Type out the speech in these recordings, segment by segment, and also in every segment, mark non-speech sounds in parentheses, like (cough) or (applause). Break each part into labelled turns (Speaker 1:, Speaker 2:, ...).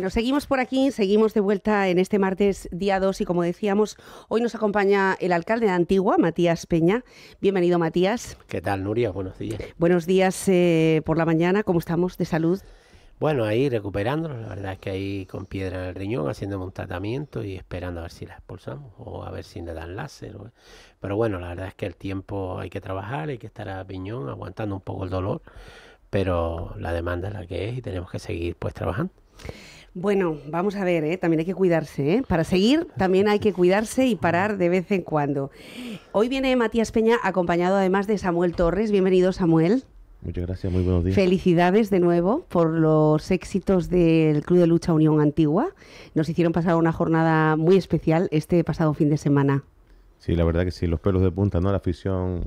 Speaker 1: Bueno, seguimos por aquí, seguimos de vuelta en este martes día 2 y como decíamos, hoy nos acompaña el alcalde de Antigua, Matías Peña. Bienvenido, Matías. ¿Qué tal, Nuria? Buenos días. Buenos días eh, por la mañana, ¿cómo estamos de salud?
Speaker 2: Bueno, ahí recuperándonos, la verdad es que ahí con piedra en el riñón, haciendo un tratamiento y esperando a ver si la expulsamos o a ver si le dan láser. Pero bueno, la verdad es que el tiempo hay que trabajar, hay que estar a piñón, aguantando un poco el dolor, pero la demanda es la que es y tenemos que seguir pues trabajando.
Speaker 1: Bueno, vamos a ver, ¿eh? también hay que cuidarse. ¿eh? Para seguir, también hay que cuidarse y parar de vez en cuando. Hoy viene Matías Peña acompañado además de Samuel Torres. Bienvenido, Samuel.
Speaker 3: Muchas gracias, muy buenos días.
Speaker 1: Felicidades de nuevo por los éxitos del Club de Lucha Unión Antigua. Nos hicieron pasar una jornada muy especial este pasado fin de semana.
Speaker 3: Sí, la verdad que sí, los pelos de punta, ¿no? La afición,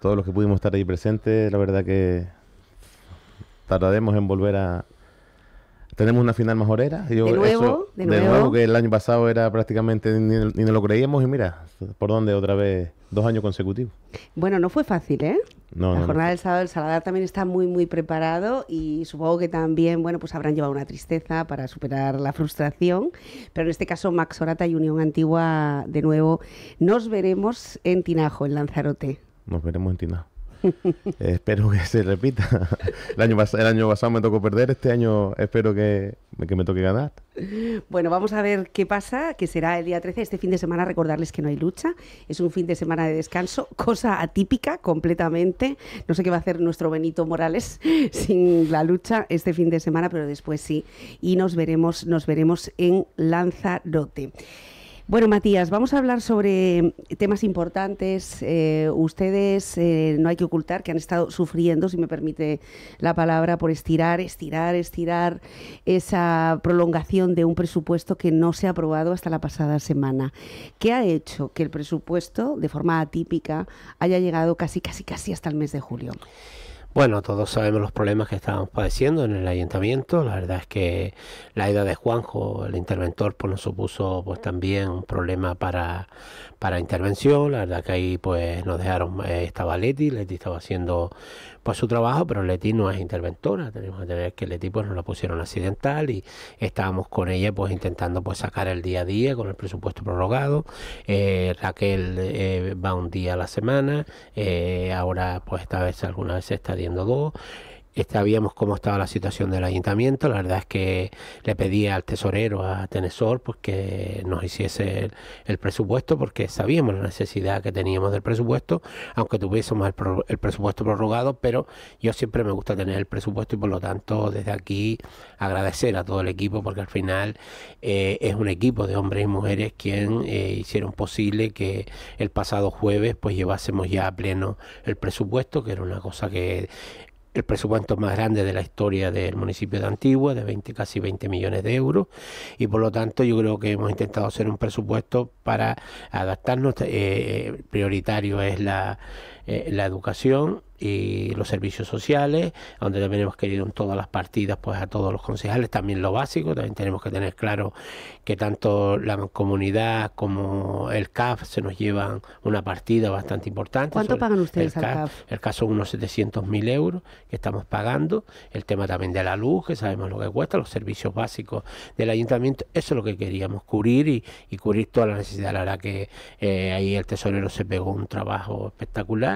Speaker 3: todos los que pudimos estar ahí presentes, la verdad que tardaremos en volver a, tenemos una final mejorera, de, nuevo, que el año pasado era prácticamente ni, ni, lo creíamos y mira, por dónde otra vez, dos años
Speaker 1: consecutivos. Bueno, no fue fácil, ¿eh? la jornada del sábado, el Saladar también está muy, muy preparado y supongo que también, bueno, pues habrán llevado una tristeza para superar la frustración, pero en este caso Max Orata y Unión Antigua, de nuevo, nos veremos en Tinajo, en Lanzarote.
Speaker 3: Nos veremos en Tinajo. (laughs) espero que se repita. El año, el año pasado me tocó perder, este año espero que, que me toque ganar.
Speaker 1: Bueno, vamos a ver qué pasa, que será el día 13. Este fin de semana, recordarles que no hay lucha, es un fin de semana de descanso, cosa atípica completamente. No sé qué va a hacer nuestro Benito Morales (laughs) sin la lucha este fin de semana, pero después sí. Y nos veremos, nos veremos en Lanzarote. Bueno, Matías, vamos a hablar sobre temas importantes. Eh, ustedes, eh, no hay que ocultar que han estado sufriendo, si me permite la palabra, por estirar, estirar, estirar esa prolongación de un presupuesto que no se ha aprobado hasta la pasada semana. ¿Qué ha hecho que el presupuesto, de forma atípica, haya llegado casi, casi, casi hasta el mes de julio?
Speaker 2: Bueno, todos sabemos los problemas que estábamos padeciendo en el ayuntamiento. La verdad es que la ida de Juanjo, el interventor, pues nos supuso pues también un problema para, para intervención. La verdad que ahí pues nos dejaron, eh, estaba Leti, Leti estaba haciendo pues su trabajo, pero Leti no es interventora, tenemos que tener que Leti pues nos la pusieron accidental y estábamos con ella pues intentando pues sacar el día a día con el presupuesto prorrogado. Eh, Raquel eh, va un día a la semana, eh, ahora pues esta vez alguna vez está dando dos. Este, sabíamos cómo estaba la situación del ayuntamiento. La verdad es que le pedí al tesorero, a Tenesor, pues que nos hiciese el, presupuesto, porque sabíamos la necesidad que teníamos del presupuesto, aunque tuviésemos el, presupuesto prorrogado, pero yo siempre me gusta tener el presupuesto y por lo tanto desde aquí agradecer a todo el equipo, porque al final eh, es un equipo de hombres y mujeres quien eh, hicieron posible que el pasado jueves pues llevásemos ya a pleno el presupuesto, que era una cosa que el presupuesto más grande de la historia del municipio de Antigua, de 20, casi 20 millones de euros, y por lo tanto yo creo que hemos intentado hacer un presupuesto para adaptarnos. Eh, eh prioritario es la eh, la educación y los servicios sociales, donde también hemos querido en todas las partidas pues a todos los concejales, también lo básico, también tenemos que tener claro que tanto la comunidad como el CAF se nos llevan una partida bastante importante. ¿Cuánto pagan ustedes el CAF, al CAF? El CAF son unos 700.000 euros que estamos pagando, el tema también de la luz, que sabemos lo que cuesta, los servicios básicos del ayuntamiento, eso es lo que queríamos, cubrir y, cubrir todas las necesidades. La que eh, ahí el tesorero se pegó un trabajo espectacular,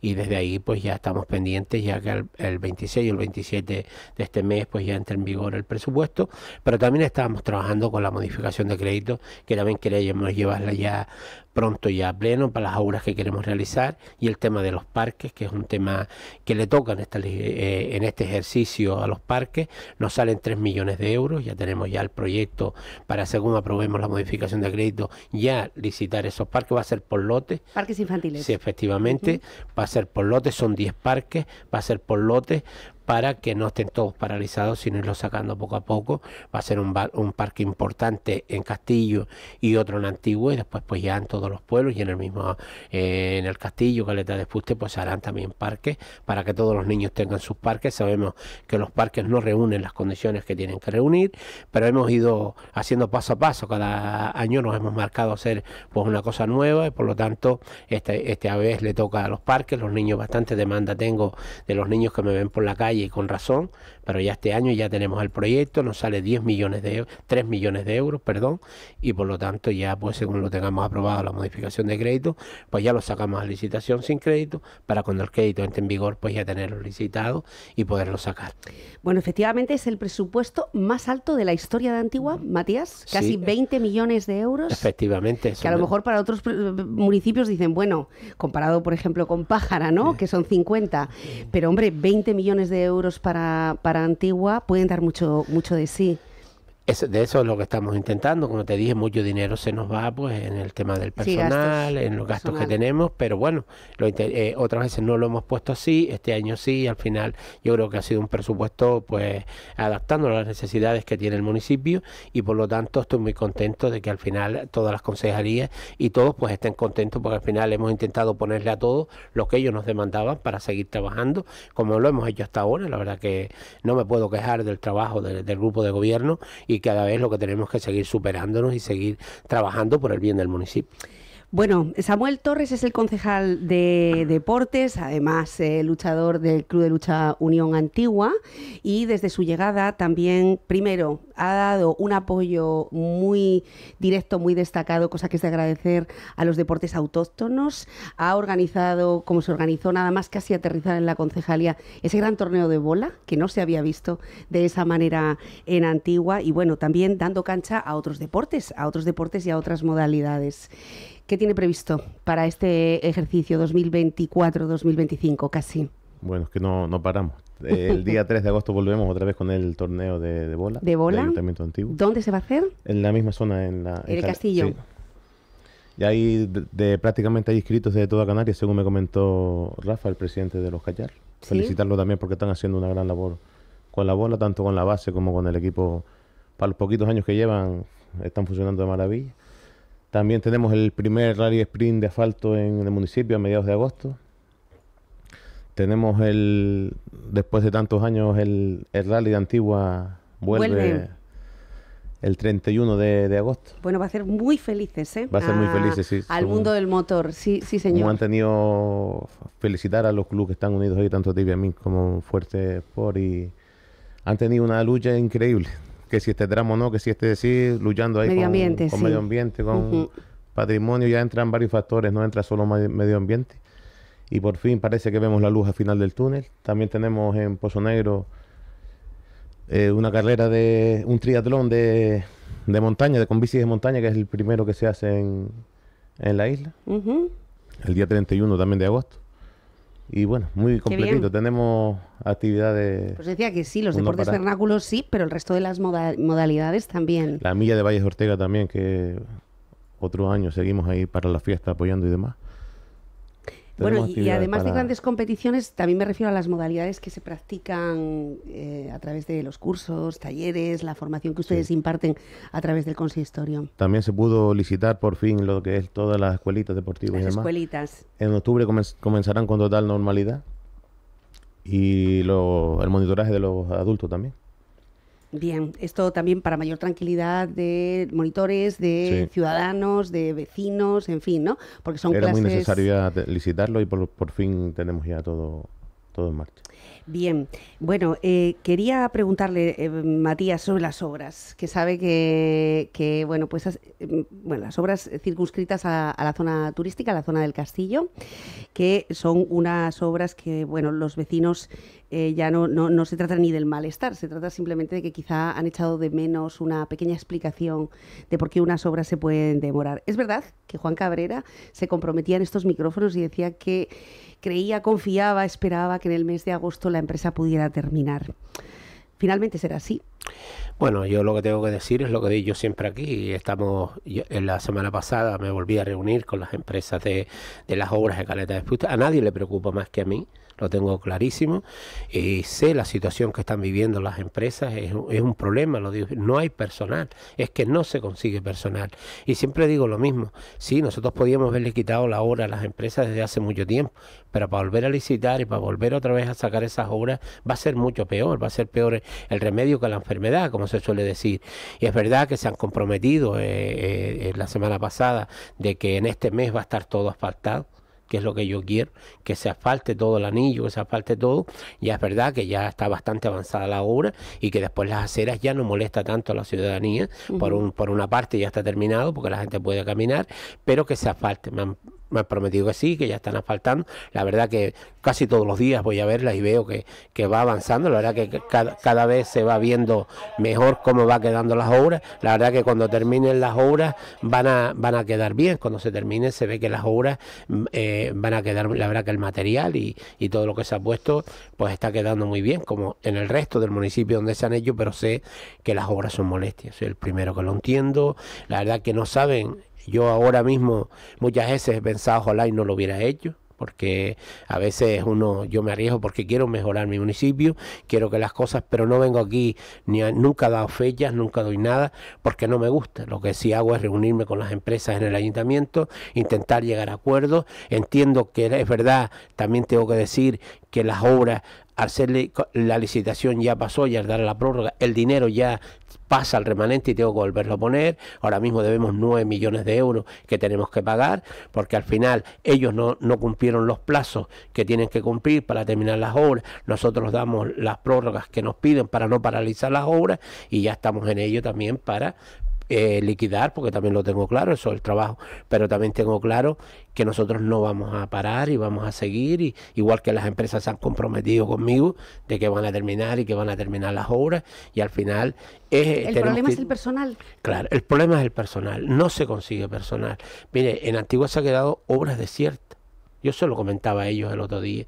Speaker 2: y desde ahí pues ya estamos pendientes ya que el, 26 o el 27 de, este mes pues ya entra en vigor el presupuesto, pero también estábamos trabajando con la modificación de crédito que también queremos llevarla ya pronto ya a pleno para las obras que queremos realizar y el tema de los parques, que es un tema que le toca en, eh, este ejercicio a los parques. Nos salen 3 millones de euros, ya tenemos ya el proyecto para según aprobemos la modificación de crédito, ya licitar esos parques, va a ser por lotes.
Speaker 1: Parques infantiles. Sí,
Speaker 2: efectivamente, va a ser por lotes, son 10 parques, va a ser por lotes, para que no estén todos paralizados, sino irlos sacando poco a poco. Va a ser un, parque importante en Castillo y otro en antiguo y después pues ya en todos los pueblos y en el mismo, eh, en el Castillo, Caleta de Fuste, pues harán también parques para que todos los niños tengan sus parques. Sabemos que los parques no reúnen las condiciones que tienen que reunir, pero hemos ido haciendo paso a paso. Cada año nos hemos marcado hacer pues una cosa nueva y por lo tanto esta este vez le toca a los parques, los niños bastante demanda tengo de los niños que me ven por la calle con razón, pero ya este año ya tenemos el proyecto, nos sale 10 millones de 3 millones de euros, perdón, y por lo tanto ya pues según lo tengamos aprobado la modificación de crédito, pues ya lo sacamos a licitación sin crédito para cuando el crédito entre en vigor pues ya tenerlo licitado y poderlo sacar.
Speaker 1: Bueno, efectivamente es el presupuesto más alto de la historia de Antigua, mm. Matías, casi 20 millones de euros.
Speaker 2: Efectivamente. Que a lo
Speaker 1: mejor para otros eh, municipios dicen, bueno, comparado por ejemplo con Pájara, ¿no? Que son 50, pero hombre, 20 millones de euros para antigua pueden dar mucho, mucho de sí
Speaker 2: de eso es lo que estamos intentando. Como te dije, mucho dinero se nos va pues en el tema del personal, en los gastos que tenemos, pero bueno, eh, otras veces no lo hemos puesto así, este año sí, al final yo creo que ha sido un presupuesto pues adaptando a las necesidades que tiene el municipio y por lo tanto estoy muy contento de que al final todas las consejerías y todos pues estén contentos porque al final hemos intentado ponerle a todos lo que ellos nos demandaban para seguir trabajando, como lo hemos hecho hasta ahora, la verdad que no me puedo quejar del trabajo del grupo de gobierno y y cada vez lo que tenemos que seguir superándonos y seguir trabajando por el bien del municipio.
Speaker 1: Bueno, Samuel Torres es el concejal de deportes, además eh, luchador del Club de Lucha Unión Antigua y desde su llegada también, primero, ha dado un apoyo muy directo, muy destacado, cosa que es de agradecer a los deportes autóctonos. Ha organizado, como se organizó nada más casi aterrizar en la concejalía, ese gran torneo de bola que no se había visto de esa manera en Antigua y bueno, también dando cancha a otros deportes, a otros deportes y a otras modalidades. ¿Qué tiene previsto para este ejercicio 2024-2025 casi?
Speaker 3: Bueno, es que no, paramos. El día 3 de agosto volvemos otra vez con el torneo de, bola. ¿De bola? Ayuntamiento Antiguo.
Speaker 1: ¿Dónde se va a hacer?
Speaker 3: En la misma zona, en el castillo. Y ahí de, prácticamente hay inscritos de toda Canarias, según me comentó Rafa, el presidente de los Callar. Felicitarlo también porque están haciendo una gran labor con la bola, tanto con la base como con el equipo. Para los poquitos años que llevan, están funcionando de maravilla. También tenemos el primer rally sprint de asfalto en el municipio a mediados de agosto. Tenemos el, después de tantos años, el, rally de Antigua vuelve, el 31 de, agosto.
Speaker 1: Bueno, va a ser muy felices, ¿eh? Va a ser muy felices, sí. Al mundo del motor, sí, sí, señor. han
Speaker 3: tenido felicitar a los clubes que están unidos hoy, tanto a mí como Fuerte Sport, y han tenido una lucha increíble que si este drama no, que si este decir luchando ahí con, ambiente, medio ambiente, con patrimonio, ya entran varios factores, no entra solo medio ambiente. Y por fin parece que vemos la luz al final del túnel. También tenemos en Pozo Negro eh, una carrera de un triatlón de, montaña, de con bicis de montaña, que es el primero que se hace en, la isla. El día 31 también de agosto. Y bueno, muy completito. Tenemos actividades. Pues
Speaker 1: decía que sí, los deportes vernáculos sí, pero el resto de las modalidades también.
Speaker 3: La milla de Valles Ortega también, que otro año seguimos ahí para la fiesta apoyando y demás.
Speaker 1: Bueno, y, además de grandes competiciones, también me refiero a las modalidades que se practican eh, a través de los cursos, talleres, la formación que ustedes imparten a través del consistorio.
Speaker 3: También se pudo licitar por fin lo que es todas las escuelitas deportivas En octubre comenzarán con total normalidad y el monitoraje de los adultos también.
Speaker 1: Bien, esto también para mayor tranquilidad de monitores, de ciudadanos, de vecinos, en fin, ¿no? Porque son Era muy necesario
Speaker 3: ya licitarlo y por, fin tenemos ya todo, todo en marcha.
Speaker 1: Bien, bueno, eh, quería preguntarle, eh, Matías, sobre las obras, que sabe que, que bueno, pues mm, bueno, las obras circunscritas a, la zona turística, a la zona del castillo, que son unas obras que, bueno, los vecinos eh, ya no, no, no, se trata ni del malestar, se trata simplemente de que quizá han echado de menos una pequeña explicación de por qué unas obras se pueden demorar. Es verdad que Juan Cabrera se comprometía en estos micrófonos y decía que creía, confiaba, esperaba que en el mes de agosto la empresa pudiera terminar. ¿Finalmente será así?
Speaker 2: Bueno, yo lo que tengo que decir es lo que digo siempre aquí. Estamos, en la semana pasada me volví a reunir con las empresas de, las obras de Caleta de Espusta. A nadie le preocupa más que a mí lo tengo clarísimo, y eh, sé la situación que están viviendo las empresas, es, es un problema, lo no hay personal, es que no se consigue personal. Y siempre digo lo mismo, sí, nosotros podíamos haberle quitado la obra a las empresas desde hace mucho tiempo, pero para volver a licitar y para volver otra vez a sacar esas obras va a ser mucho peor, va a ser peor el remedio que la enfermedad, como se suele decir. Y es verdad que se han comprometido eh, eh, la semana pasada de que en este mes va a estar todo asfaltado que es lo que yo quiero, que se asfalte todo el anillo, que se asfalte todo. Ya es verdad que ya está bastante avanzada la obra y que después las aceras ya no molesta tanto a la ciudadanía. por, un, por una parte ya está terminado porque la gente puede caminar, pero que se asfalte me han prometido que sí, que ya están asfaltando. La verdad que casi todos los días voy a verlas y veo que, va avanzando. La verdad que cada, vez se va viendo mejor cómo va quedando las obras. La verdad que cuando terminen las obras van a, van a quedar bien. Cuando se termine se ve que las obras mm, eh, van a quedar, la verdad que el material y, y, todo lo que se ha puesto pues está quedando muy bien, como en el resto del municipio donde se han hecho, pero sé que las obras son molestias. Soy el primero que lo entiendo. La verdad que no saben yo ahora mismo muchas veces he pensado, ojalá y no lo hubiera hecho porque a veces uno yo me arriesgo porque quiero mejorar mi municipio, quiero que las cosas, pero no vengo aquí ni nunca he dado fechas, nunca doy nada porque no me gusta. Lo que sí hago es reunirme con las empresas en el ayuntamiento, intentar llegar a acuerdos. Entiendo que es verdad, también tengo que decir que las obras hacerle la licitación ya pasó, ya dar la prórroga, el dinero ya pasa al remanente y tengo que volverlo a poner. Ahora mismo debemos 9 millones de euros que tenemos que pagar, porque al final ellos no, no cumplieron los plazos que tienen que cumplir para terminar las obras. Nosotros damos las prórrogas que nos piden para no paralizar las obras y ya estamos en ello también para eh, liquidar, porque también lo tengo claro, eso es el trabajo, pero también tengo claro que nosotros no vamos a parar y vamos a seguir, y, igual que las empresas se han comprometido conmigo de que van a terminar y que van a terminar las obras, y al final... Eh, el problema es el
Speaker 1: personal. Claro,
Speaker 2: el problema es el personal, no se consigue personal. Mire, en Antigua se han quedado obras desiertas. Yo se lo comentaba a ellos el otro día,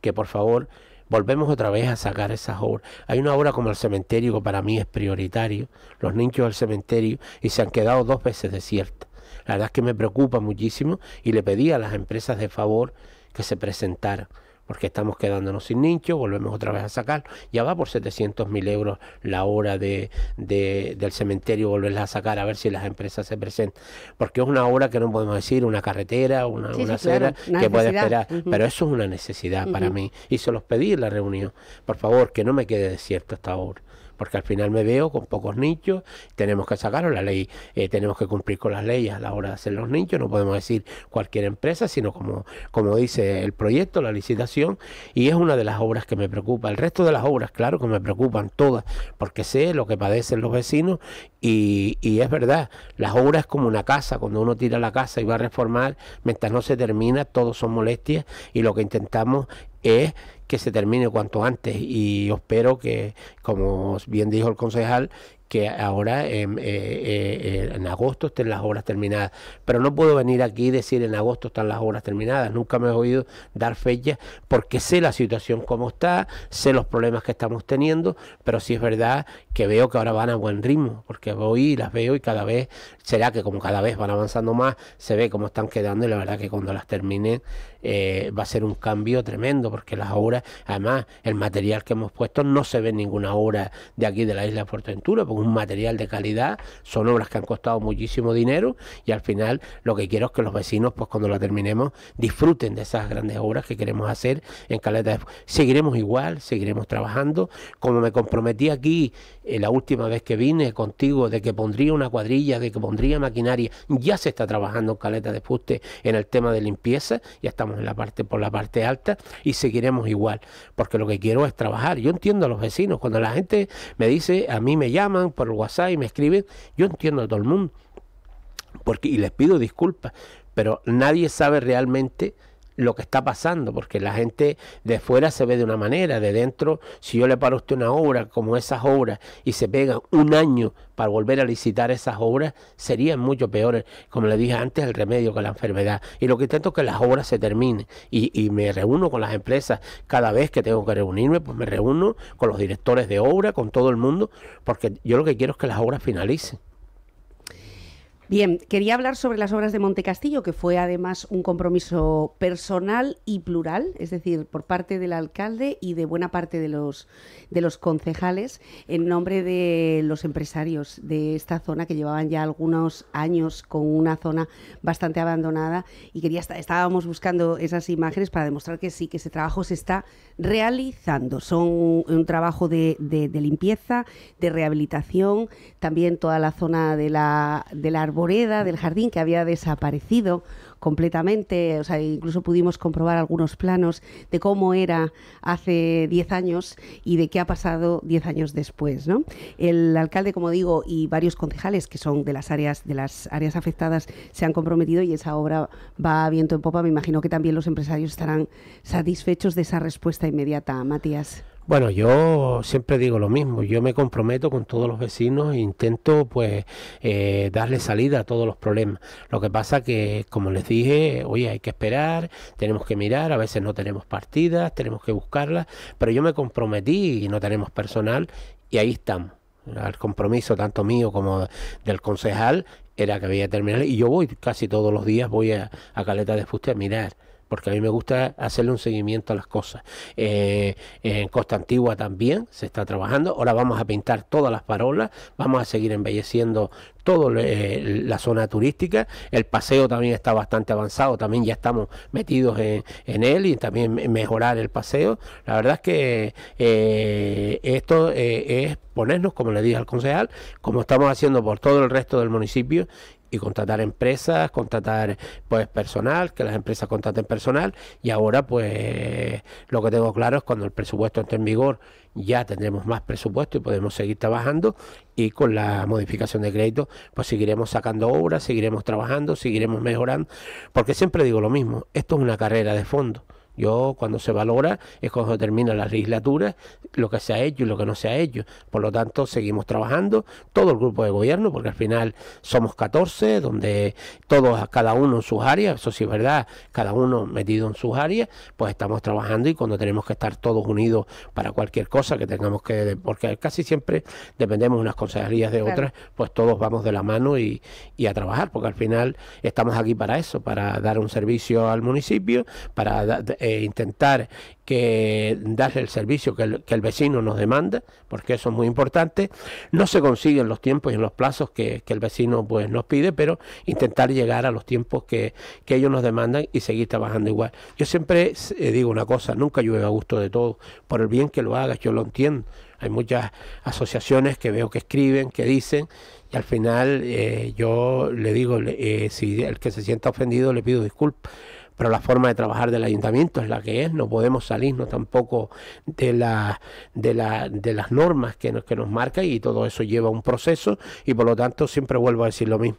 Speaker 2: que por favor volvemos otra vez a sacar esas obras. Hay una obra como el cementerio que para mí es prioritario, los nichos del cementerio, y se han quedado dos veces desiertas. La verdad es que me preocupa muchísimo y le pedí a las empresas de favor que se presentaran porque estamos quedándonos sin nicho, volvemos otra vez a sacarlo. Ya va por 700 mil euros la hora de, del cementerio, volverla a sacar a ver si las empresas se presentan. Porque es una obra que no podemos decir, una carretera, una, acera que puede esperar. Pero eso es una necesidad para mí. Y se los pedí en la reunión. Por favor, que no me quede desierto esta obra porque al final me veo con pocos nichos, tenemos que sacarlo, la ley, eh, tenemos que cumplir con las leyes a la hora de hacer los nichos, no podemos decir cualquier empresa, sino como, como dice el proyecto, la licitación, y es una de las obras que me preocupa. El resto de las obras, claro que me preocupan todas, porque sé lo que padecen los vecinos y, y es verdad, las obras es como una casa, cuando uno tira la casa y va a reformar, mientras no se termina, todo son molestias y lo que intentamos es que se termine cuanto antes y espero que, como bien dijo el concejal, que ahora em, eh, eh, en agosto estén las obras terminadas. Pero no puedo venir aquí y decir en agosto están las obras terminadas. Nunca me he oído dar fechas porque sé la situación como está, sé los problemas que estamos teniendo, pero sí es verdad que veo que ahora van a buen ritmo, porque voy y las veo y cada vez, será que como cada vez van avanzando más, se ve cómo están quedando y la verdad que cuando las terminen eh, va a ser un cambio tremendo, porque las obras, además, el material que hemos puesto no se ve en ninguna obra de aquí de la isla de Fuerteventura, porque un material de calidad, son obras que han costado muchísimo dinero y al final lo que quiero es que los vecinos, pues cuando la terminemos, disfruten de esas grandes obras que queremos hacer en Caleta de Seguiremos igual, seguiremos trabajando. Como me comprometí aquí eh, la última vez que vine contigo, de que pondría una cuadrilla, de que pondría maquinaria, ya se está trabajando en Caleta de Fuste en el tema de limpieza, ya estamos en la parte por la parte alta y seguiremos igual, porque lo que quiero es trabajar. Yo entiendo a los vecinos, cuando la gente me dice, a mí me llaman, por el WhatsApp y me escriben, yo entiendo a todo el mundo. Porque, y les pido disculpas, pero nadie sabe realmente lo que está pasando, porque la gente de fuera se ve de una manera, de dentro, si yo le paro a usted una obra como esas obras y se pegan un año para volver a licitar esas obras, serían mucho peores, como le dije antes, el remedio que la enfermedad. Y lo que intento es que las obras se terminen y, y me reúno con las empresas cada vez que tengo que reunirme, pues me reúno con los directores de obra, con todo el mundo, porque yo lo que quiero es que las obras finalicen.
Speaker 1: Bien, quería hablar sobre las obras de Monte Castillo, que fue además un compromiso personal y plural, es decir, por parte del alcalde y de buena parte de los, de los concejales, en nombre de los empresarios de esta zona que llevaban ya algunos años con una zona bastante abandonada y quería estábamos buscando esas imágenes para demostrar que sí, que ese trabajo se está realizando. Son un trabajo de, limpieza, de rehabilitación, también toda la zona de la, de la Boreda, del jardín que había desaparecido completamente, o sea, incluso pudimos comprobar algunos planos de cómo era hace 10 años y de qué ha pasado 10 años después. ¿no? El alcalde, como digo, y varios concejales que son de las áreas, de las áreas afectadas se han comprometido y esa obra va a viento en popa. Me imagino que también los empresarios estarán satisfechos de esa respuesta inmediata, Matías.
Speaker 2: Bueno, yo siempre digo lo mismo, yo me comprometo con todos los vecinos e intento pues eh, darle salida a todos los problemas. Lo que pasa que, como les dije, oye, hay que esperar, tenemos que mirar, a veces no tenemos partidas, tenemos que buscarlas, pero yo me comprometí y no tenemos personal y ahí estamos. El compromiso tanto mío como del concejal era que había terminar. y yo voy casi todos los días, voy a, a Caleta de Fuste a mirar porque a mí me gusta hacerle un seguimiento a las cosas. Eh, en Costa Antigua también se está trabajando, ahora vamos a pintar todas las parolas, vamos a seguir embelleciendo toda eh, la zona turística, el paseo también está bastante avanzado, también ya estamos metidos en, él y también mejorar el paseo. La verdad es que eh, esto es ponernos, como le dije al concejal, como estamos haciendo por todo el resto del municipio y contratar empresas, contratar pues personal, que las empresas contraten personal y ahora pues lo que tengo claro es cuando el presupuesto entre en vigor ya tendremos más presupuesto y podemos seguir trabajando y con la modificación de crédito pues seguiremos sacando obras, seguiremos trabajando, seguiremos mejorando, porque siempre digo lo mismo, esto es una carrera de fondo yo cuando se valora es cuando termina la legislatura, lo que se ha hecho y lo que no se ha hecho. Por lo tanto, seguimos trabajando, todo el grupo de gobierno, porque al final somos 14, donde todos, cada uno en sus áreas, eso sí es verdad, cada uno metido en sus áreas, pues estamos trabajando y cuando tenemos que estar todos unidos para cualquier cosa que tengamos que, porque casi siempre dependemos unas consejerías de otras, pues todos vamos de la mano y, a trabajar, porque al final estamos aquí para eso, para dar un servicio al municipio, para... Eh, intentar que darle el servicio que el, vecino nos demanda, porque eso es muy importante. No se consiguen los tiempos y en los plazos que, el vecino pues, nos pide, pero intentar llegar a los tiempos que, ellos nos demandan y seguir trabajando igual. Yo siempre eh, digo una cosa, nunca llueve a gusto de todo, por el bien que lo hagas, yo lo entiendo. Hay muchas asociaciones que veo que escriben, que dicen, y al final eh, yo le digo, si el que se sienta ofendido le pido disculpas pero la forma de trabajar del ayuntamiento es la que es, no podemos salirnos tampoco de, la, de, de las normas que nos, que nos marca y todo eso lleva un proceso y por lo tanto siempre vuelvo a decir lo mismo,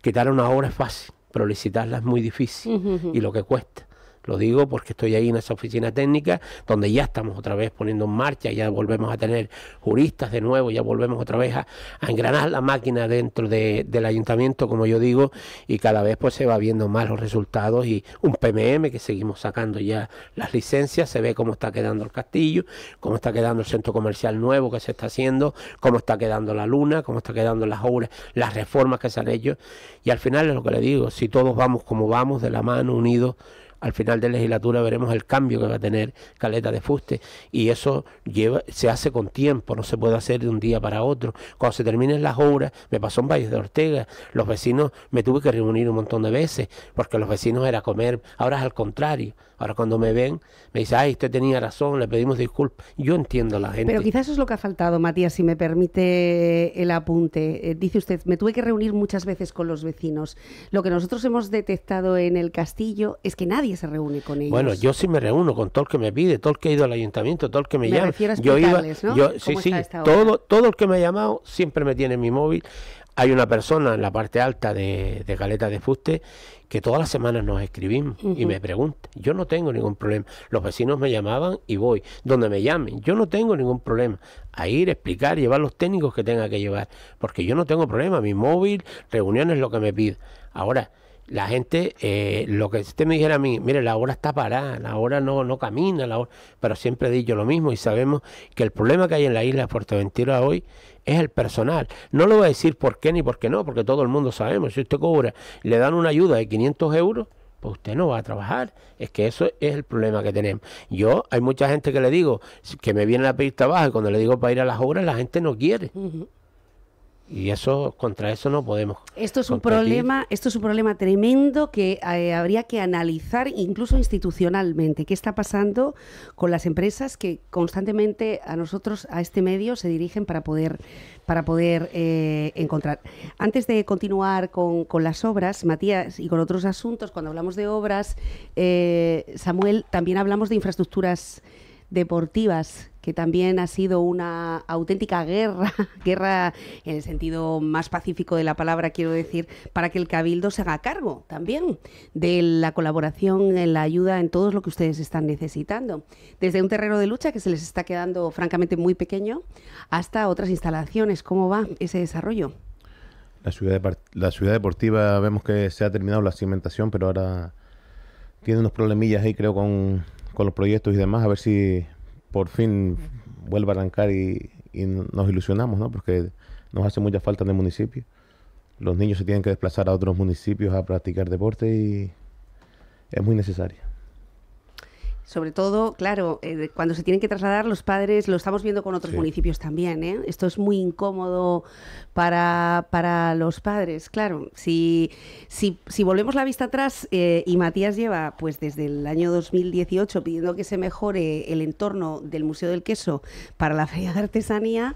Speaker 2: quitar una obra es fácil, pero licitarla es muy difícil y lo que cuesta. Lo digo porque estoy ahí en esa oficina técnica donde ya estamos otra vez poniendo en marcha, ya volvemos a tener juristas de nuevo, ya volvemos otra vez a, engranar la máquina dentro del ayuntamiento, como yo digo, y cada vez pues se va viendo más los resultados y un PMM que seguimos sacando ya las licencias, se ve cómo está quedando el castillo, cómo está quedando el centro comercial nuevo que se está haciendo, cómo está quedando la luna, cómo está quedando las obras, las reformas que se han hecho. Y al final es lo que le digo, si todos vamos como vamos, de la mano, unidos, al final de legislatura veremos el cambio que va a tener Caleta de Fuste y eso lleva, se hace con tiempo, no se puede hacer de un día para otro. Cuando se terminen las obras, me pasó en Valles de Ortega, los vecinos me tuve que reunir un montón de veces porque los vecinos era comer, ahora es al contrario. Ahora cuando me ven, me dice, ay, usted tenía razón, le pedimos disculpas. Yo entiendo la gente. Pero quizás
Speaker 1: eso es lo que ha faltado, Matías, si me permite el apunte. Eh, dice usted, me tuve que reunir muchas veces con los vecinos. Lo que nosotros hemos detectado en el castillo es que nadie se reúne con ellos. Bueno, yo sí
Speaker 2: me reúno con todo el que me pide, todo el que ha ido al ayuntamiento, todo el que me, llama. yo iba, sí, sí, todo, todo el que me ha llamado siempre me tiene en mi móvil. Hay una persona en la parte alta de, Caleta de Fuste que todas las semanas nos escribimos y me pregunta. Yo no tengo ningún problema. Los vecinos me llamaban y voy. Donde me llamen, yo no tengo ningún problema. A ir, explicar, llevar los técnicos que tenga que llevar. Porque yo no tengo problema. Mi móvil, reuniones, lo que me pide. Ahora, la gente, eh, lo que usted me dijera a mí, mire, la obra está parada, la obra no, no camina, la hora, pero siempre he dicho lo mismo y sabemos que el problema que hay en la isla de Fuerteventura hoy es el personal. No lo voy a decir por qué ni por qué no, porque todo el mundo sabemos, si usted cobra, le dan una ayuda de 500 euros, pues usted no va a trabajar. Es que eso es el problema que tenemos. Yo, hay mucha gente que le digo que me viene la pista baja y cuando le digo para ir a las obras, la gente no quiere y eso contra eso no podemos.
Speaker 1: Esto es un problema, esto es un problema tremendo que eh, habría que analizar incluso institucionalmente, qué está pasando con las empresas que constantemente a nosotros a este medio se dirigen para poder para poder eh, encontrar. Antes de continuar con, con, las obras, Matías, y con otros asuntos, cuando hablamos de obras, eh, Samuel, también hablamos de infraestructuras deportivas que también ha sido una auténtica guerra, (laughs) guerra en el sentido más pacífico de la palabra, quiero decir, para que el Cabildo se haga cargo también de la colaboración, en la ayuda en todo lo que ustedes están necesitando. Desde un terreno de lucha que se les está quedando francamente muy pequeño hasta otras instalaciones. ¿Cómo va ese desarrollo?
Speaker 3: La ciudad, la ciudad deportiva vemos que se ha terminado la cimentación, pero ahora tiene unos problemillas ahí creo con, con los proyectos y demás, a ver si por fin vuelve a arrancar y, nos ilusionamos, ¿no? Porque nos hace mucha falta en el municipio. Los niños se tienen que desplazar a otros municipios a practicar deporte y es muy necesario.
Speaker 1: Sobre todo, claro, eh, cuando se tienen que trasladar los padres, lo estamos viendo con otros municipios también, ¿eh? Esto es muy incómodo para, para los padres, claro. Si, si, si volvemos la vista atrás eh, y Matías lleva, pues desde el año 2018, pidiendo que se mejore el entorno del Museo del Queso para la Feria de Artesanía,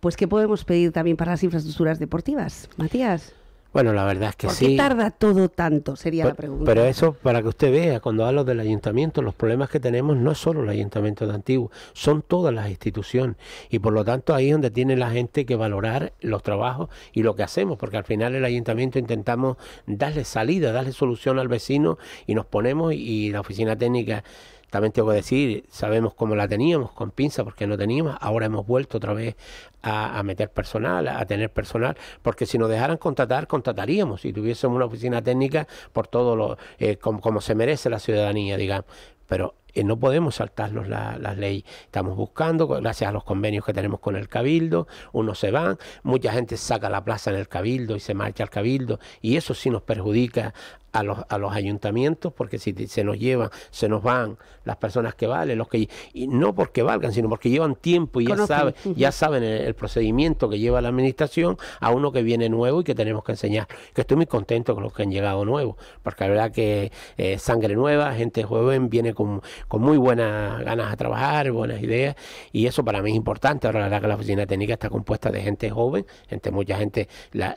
Speaker 1: pues ¿qué podemos pedir también para las infraestructuras deportivas? Matías.
Speaker 2: Bueno, la verdad es que sí. ¿Por qué tarda
Speaker 1: todo tanto? Sería la pregunta. Pero eso
Speaker 2: para que usted vea, cuando hablo del ayuntamiento, los problemas que tenemos no es solo el ayuntamiento de Antiguo, son todas las instituciones. Y por lo tanto ahí es donde tiene la gente que valorar los trabajos y lo que hacemos, porque al final el ayuntamiento intentamos darle salida, darle solución al vecino y nos ponemos y la oficina técnica también tengo que decir, sabemos cómo la teníamos con pinza porque no teníamos, ahora hemos vuelto otra vez a, meter personal, a, tener personal, porque si nos dejaran contratar, contrataríamos, si tuviésemos una oficina técnica por todo lo, eh, como, se merece la ciudadanía, digamos. Pero eh, no podemos saltarnos la ley... Estamos buscando, gracias a los convenios que tenemos con el Cabildo, unos se van, mucha gente saca la plaza en el Cabildo y se marcha al Cabildo, y eso sí nos perjudica a los, ayuntamientos, porque si se nos llevan, se nos van las personas que valen, los que y no porque valgan, sino porque llevan tiempo y ya saben, ya saben el, procedimiento que lleva la administración a uno que viene nuevo y que tenemos que enseñar. Que estoy muy contento con los que han llegado nuevos, porque la verdad que eh, sangre nueva, gente joven viene con, con muy buenas ganas a trabajar, buenas ideas, y eso para mí es importante. Ahora la verdad que la oficina técnica está compuesta de gente joven, gente, mucha gente, la,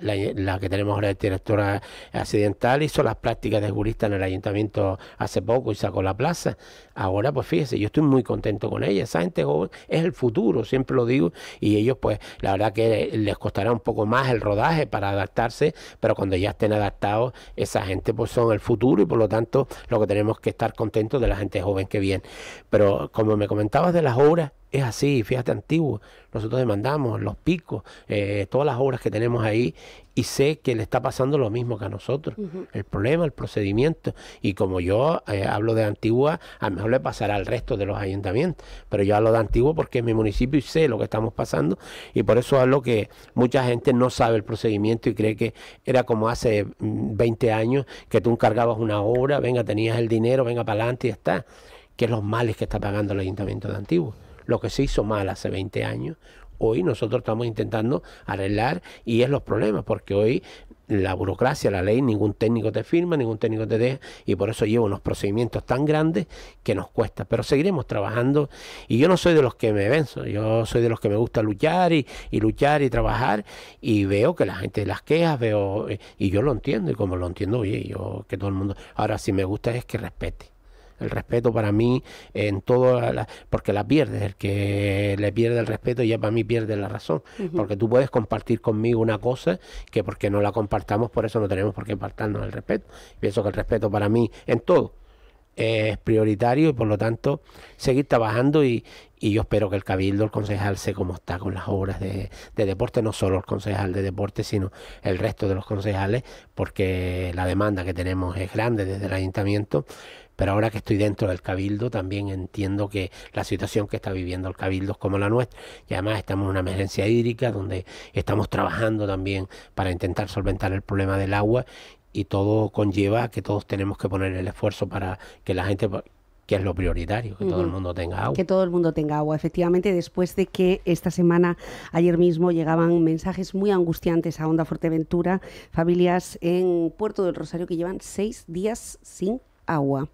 Speaker 2: que tenemos ahora de directora accidental hizo las de jurista en el ayuntamiento hace poco y sacó la plaza. Ahora, pues fíjese, yo estoy muy contento con ella. Esa gente joven es el futuro, siempre lo digo, y ellos, pues, la verdad que les costará un poco más el rodaje para adaptarse, pero cuando ya estén adaptados, esa gente, pues, son el futuro y por lo tanto, lo que tenemos que estar contentos de la gente joven que viene. Pero como me comentabas de las obras, es así, fíjate antiguo. Nosotros demandamos los picos, eh, todas las obras que tenemos ahí y sé que le está pasando lo mismo que a nosotros. El problema, el procedimiento. Y como yo eh, hablo de Antigua, a lo mejor le pasará al resto de los ayuntamientos. Pero yo hablo de Antigua porque es mi municipio y sé lo que estamos pasando. Y por eso hablo que mucha gente no sabe el procedimiento y cree que era como hace 20 mm, años que tú encargabas una obra, venga, tenías el dinero, venga para adelante y ya está. Que es los males que está pagando el ayuntamiento de Antigua lo que se hizo mal hace 20 años, hoy nosotros estamos intentando arreglar y es los problemas, porque hoy la burocracia, la ley, ningún técnico te firma, ningún técnico te deja, y por eso lleva unos procedimientos tan grandes que nos cuesta. Pero seguiremos trabajando, y yo no soy de los que me venzo, yo soy de los que me gusta luchar y, luchar y trabajar, y veo que la gente las quejas, veo, eh, y yo lo entiendo, y como lo entiendo, oye, yo que todo el mundo, ahora si me gusta es que respete el respeto para mí en todo, porque la pierdes, el que le pierde el respeto ya para mí pierde la razón, porque tú puedes compartir conmigo una cosa que porque no la compartamos, por eso no tenemos por qué apartarnos el respeto. Pienso que el respeto para mí en todo es prioritario y por lo tanto seguir trabajando y, y yo espero que el cabildo, el concejal, sé cómo está con las obras de, de, deporte, no solo el concejal de deporte, sino el resto de los concejales, porque la demanda que tenemos es grande desde el ayuntamiento pero ahora que estoy dentro del Cabildo, también entiendo que la situación que está viviendo el Cabildo es como la nuestra. Y además estamos en una emergencia hídrica donde estamos trabajando también para intentar solventar el problema del agua y todo conlleva que todos tenemos que poner el esfuerzo para que la gente que es lo prioritario, que todo el mundo tenga agua. Que
Speaker 1: todo el mundo tenga agua, efectivamente, después de que esta semana, ayer mismo, llegaban mensajes muy angustiantes a Onda Fuerteventura, familias en Puerto del Rosario que llevan seis días sin agua.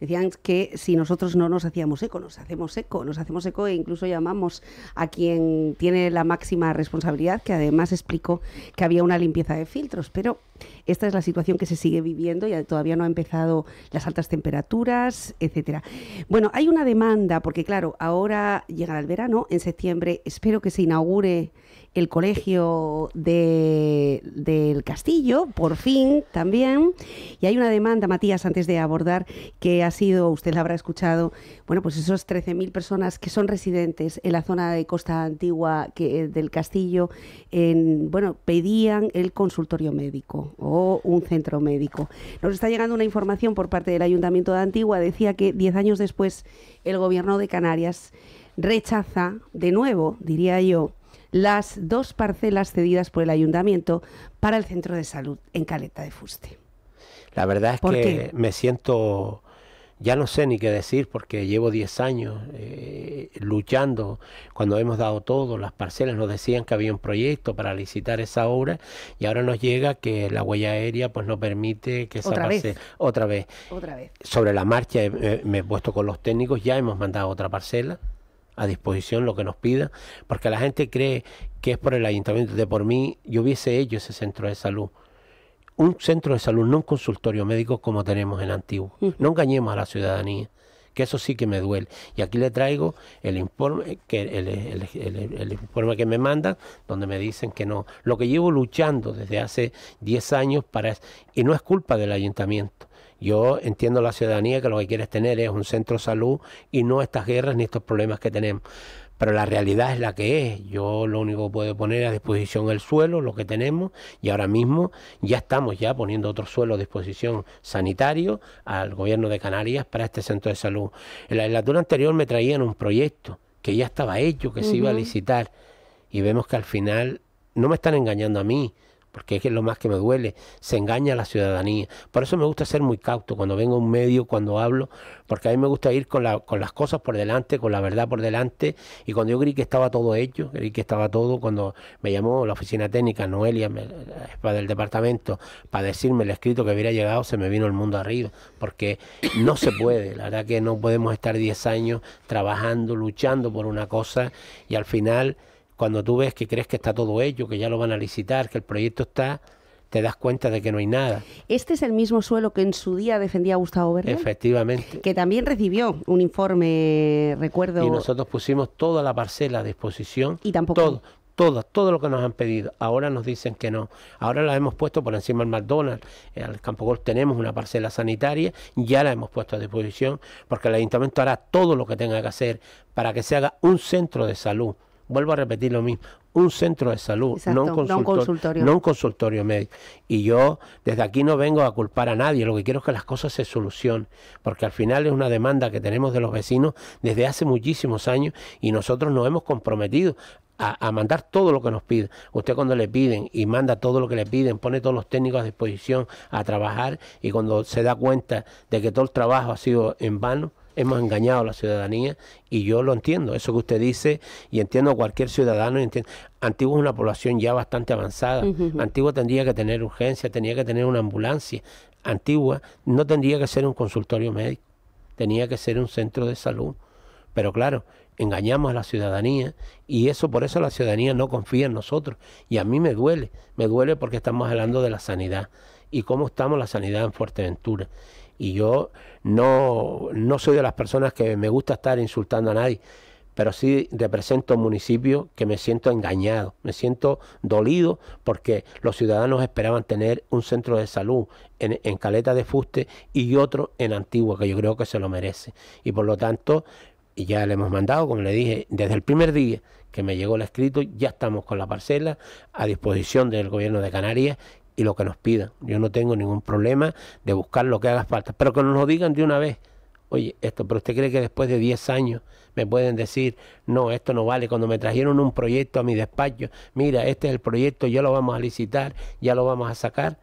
Speaker 1: Decían que si nosotros no nos hacíamos eco, nos hacemos eco, nos hacemos eco e incluso llamamos a quien tiene la máxima responsabilidad, que además explicó que había una limpieza de filtros, pero esta es la situación que se sigue viviendo y todavía no ha empezado las altas temperaturas, etcétera. Bueno, hay una demanda porque claro, ahora llega el verano, en septiembre espero que se inaugure el colegio del Castillo, por fin también. Y hay una demanda, Matías, antes de abordar, que ha sido, usted la habrá escuchado, bueno, pues esos 13.000 personas que son residentes en la zona de Costa Antigua eh, del Castillo, en, bueno, pedían el consultorio médico o un centro médico. Nos está llegando una información por parte del Ayuntamiento de Antigua, decía que 10 años después el gobierno de Canarias rechaza de nuevo, diría yo, las dos parcelas cedidas por el ayuntamiento para el centro de salud en Caleta de Fuste.
Speaker 2: La verdad es que me siento, ya no sé ni qué decir porque llevo 10 años eh, luchando cuando hemos dado todo, las parcelas nos decían que había un proyecto para licitar esa obra y ahora nos llega que la huella aérea pues no permite que se pase otra vez. Sobre la marcha eh, me he puesto con los técnicos, ya hemos mandado otra parcela, a disposición lo que nos pida, porque la gente cree que es por el ayuntamiento, de por mí yo hubiese hecho ese centro de salud. Un centro de salud, no un consultorio médico como tenemos en Antiguo. No engañemos a la ciudadanía, que eso sí que me duele. Y aquí le traigo el informe que, el, informe que me mandan, donde me dicen que no. Lo que llevo luchando desde hace 10 años para... Y no es culpa del ayuntamiento yo entiendo la ciudadanía que lo que quieres tener es un centro de salud y no estas guerras ni estos problemas que tenemos. Pero la realidad es la que es. Yo lo único que puedo poner a disposición el suelo, lo que tenemos, y ahora mismo ya estamos ya poniendo otro suelo a disposición sanitario al gobierno de Canarias para este centro de salud. En la legislatura anterior me traían un proyecto que ya estaba hecho, que se iba a licitar, y vemos que al final no me están engañando a mí, porque es lo más que me duele, se engaña a la ciudadanía. Por eso me gusta ser muy cauto cuando vengo a un medio, cuando hablo, porque a mí me gusta ir con, la, con las cosas por delante, con la verdad por delante, y cuando yo creí que estaba todo hecho, creí que estaba todo, cuando me llamó la oficina técnica, Noelia, eh, para del departamento, para decirme el escrito que hubiera llegado, se me vino el mundo arriba, porque no se puede, la verdad que no podemos estar 10 años trabajando, luchando por una cosa, y al final cuando tú ves que crees que está todo ello, que ya lo van a licitar, que el proyecto está, te das cuenta de que no hay nada.
Speaker 1: Este es el mismo suelo que en su día defendía Gustavo Verde.
Speaker 2: Efectivamente.
Speaker 1: Que también recibió un informe, recuerdo. Y nosotros
Speaker 2: pusimos toda la parcela a disposición. Y tampoco. Todo, todo, todo lo que nos han pedido. Ahora nos dicen que no. Ahora la hemos puesto por encima del McDonald's. Eh, al Campo Golf tenemos una parcela sanitaria, ya la hemos puesto a disposición, porque el ayuntamiento hará todo lo que tenga que hacer para que se haga un centro de salud vuelvo a repetir lo mismo, un centro de salud, no, un consultorio. médico. Y yo desde aquí no vengo a culpar a nadie, lo que quiero es que las cosas se solucionen, porque al final es una demanda que tenemos de los vecinos desde hace muchísimos años y nosotros nos hemos comprometido a, a, mandar todo lo que nos piden. Usted cuando le piden y manda todo lo que le piden, pone todos los técnicos a disposición a trabajar y cuando se da cuenta de que todo el trabajo ha sido en vano, hemos engañado a la ciudadanía y yo lo entiendo, eso que usted dice y entiendo a cualquier ciudadano. Antigua es una población ya bastante avanzada, Antigua tendría que tener urgencia, ...tenía que tener una ambulancia, Antigua no tendría que ser un consultorio médico, tenía que ser un centro de salud. Pero claro, engañamos a la ciudadanía y eso por eso la ciudadanía no confía en nosotros y a mí me duele, me duele porque estamos hablando de la sanidad y cómo estamos la sanidad en Fuerteventura y yo no, no soy de las personas que me gusta estar insultando a nadie, pero sí represento un municipio que me siento engañado, me siento dolido porque los ciudadanos esperaban tener un centro de salud en, Caleta de Fuste y otro en Antigua, que yo creo que se lo merece. Y por lo tanto, ya le hemos mandado, como le dije, desde el primer día que me llegó el escrito, ya estamos con la parcela a disposición del gobierno de Canarias y lo que nos pidan. Yo no tengo ningún problema de buscar lo que haga falta, pero que nos lo digan de una vez. Oye, esto, pero usted cree que después de 10 años me pueden decir, no, esto no vale. Cuando me trajeron un proyecto a mi despacho, mira, este es el proyecto, ya lo vamos a licitar, ya lo vamos a sacar.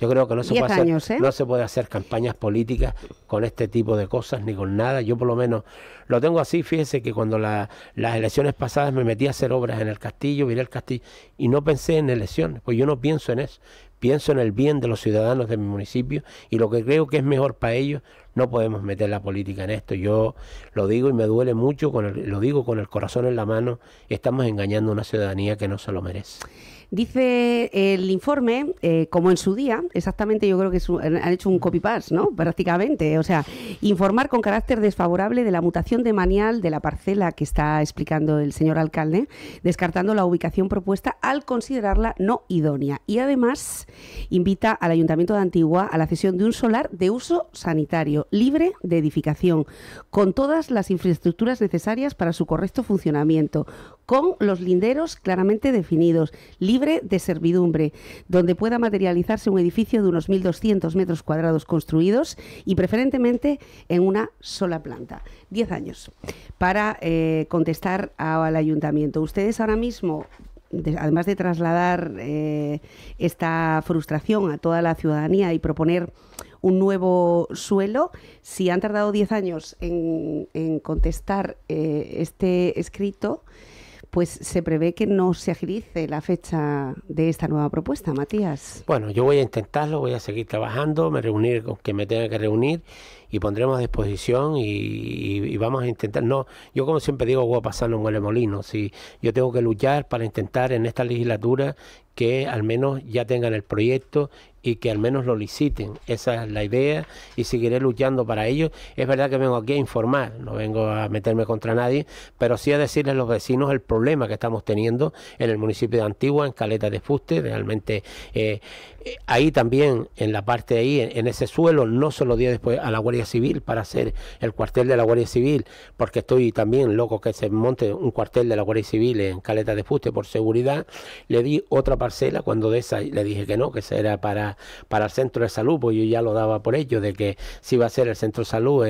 Speaker 2: Yo creo que no se, puede hacer, ¿eh? no se puede hacer campañas políticas con este tipo de cosas ni con nada. Yo por lo menos lo tengo así. Fíjese que cuando las elecciones pasadas me metí a hacer obras en el castillo, miré el castillo y no pensé en elecciones, pues yo no pienso en eso. Pienso en el bien de los ciudadanos de mi municipio y lo que creo que es mejor para ellos no podemos meter la política en esto. Yo lo digo y me duele mucho, lo digo con el corazón en la mano. Estamos engañando a una ciudadanía que no se lo merece.
Speaker 1: Dice el informe, eh, como en su día, exactamente yo creo que han hecho un copy paste ¿no? Prácticamente. O sea, informar con carácter desfavorable de la mutación de manial de la parcela que está explicando el señor alcalde, descartando la ubicación propuesta al considerarla no idónea. Y además invita al Ayuntamiento de Antigua a la cesión de un solar de uso sanitario libre de edificación, con todas las infraestructuras necesarias para su correcto funcionamiento, con los linderos claramente definidos, libre de servidumbre, donde pueda materializarse un edificio de unos 1.200 metros cuadrados construidos y preferentemente en una sola planta. Diez años para eh, contestar al ayuntamiento. Ustedes ahora mismo además de trasladar eh, esta frustración a toda la ciudadanía y proponer un nuevo suelo. Si han tardado 10 años en, contestar eh, este escrito, pues se prevé que no se agilice la fecha de esta nueva propuesta, Matías.
Speaker 2: Bueno, yo voy a intentarlo, voy a seguir trabajando, me reunir con quien me tenga que reunir y pondremos a disposición y, vamos a intentar. No, yo como siempre digo, voy a pasar un huele molino. Si yo tengo que luchar para intentar en esta legislatura que al menos ya tengan el proyecto y que al menos lo liciten. Esa es la idea y seguiré luchando para ello. Es verdad que vengo aquí a informar, no vengo a meterme contra nadie, pero sí a decirles a los vecinos el problema que estamos teniendo en el municipio de Antigua, en Caleta de Fuste, realmente eh, ahí también, en la parte de ahí, en, ese suelo, no solo lo di después a la Guardia Civil para hacer el cuartel de la Guardia Civil, porque estoy también loco que se monte un cuartel de la Guardia Civil en Caleta de Fuste por seguridad. Le di otra parcela cuando de esa le dije que no, que se era para, para el centro de salud, pues yo ya lo daba por ello, de que si iba a ser el centro de salud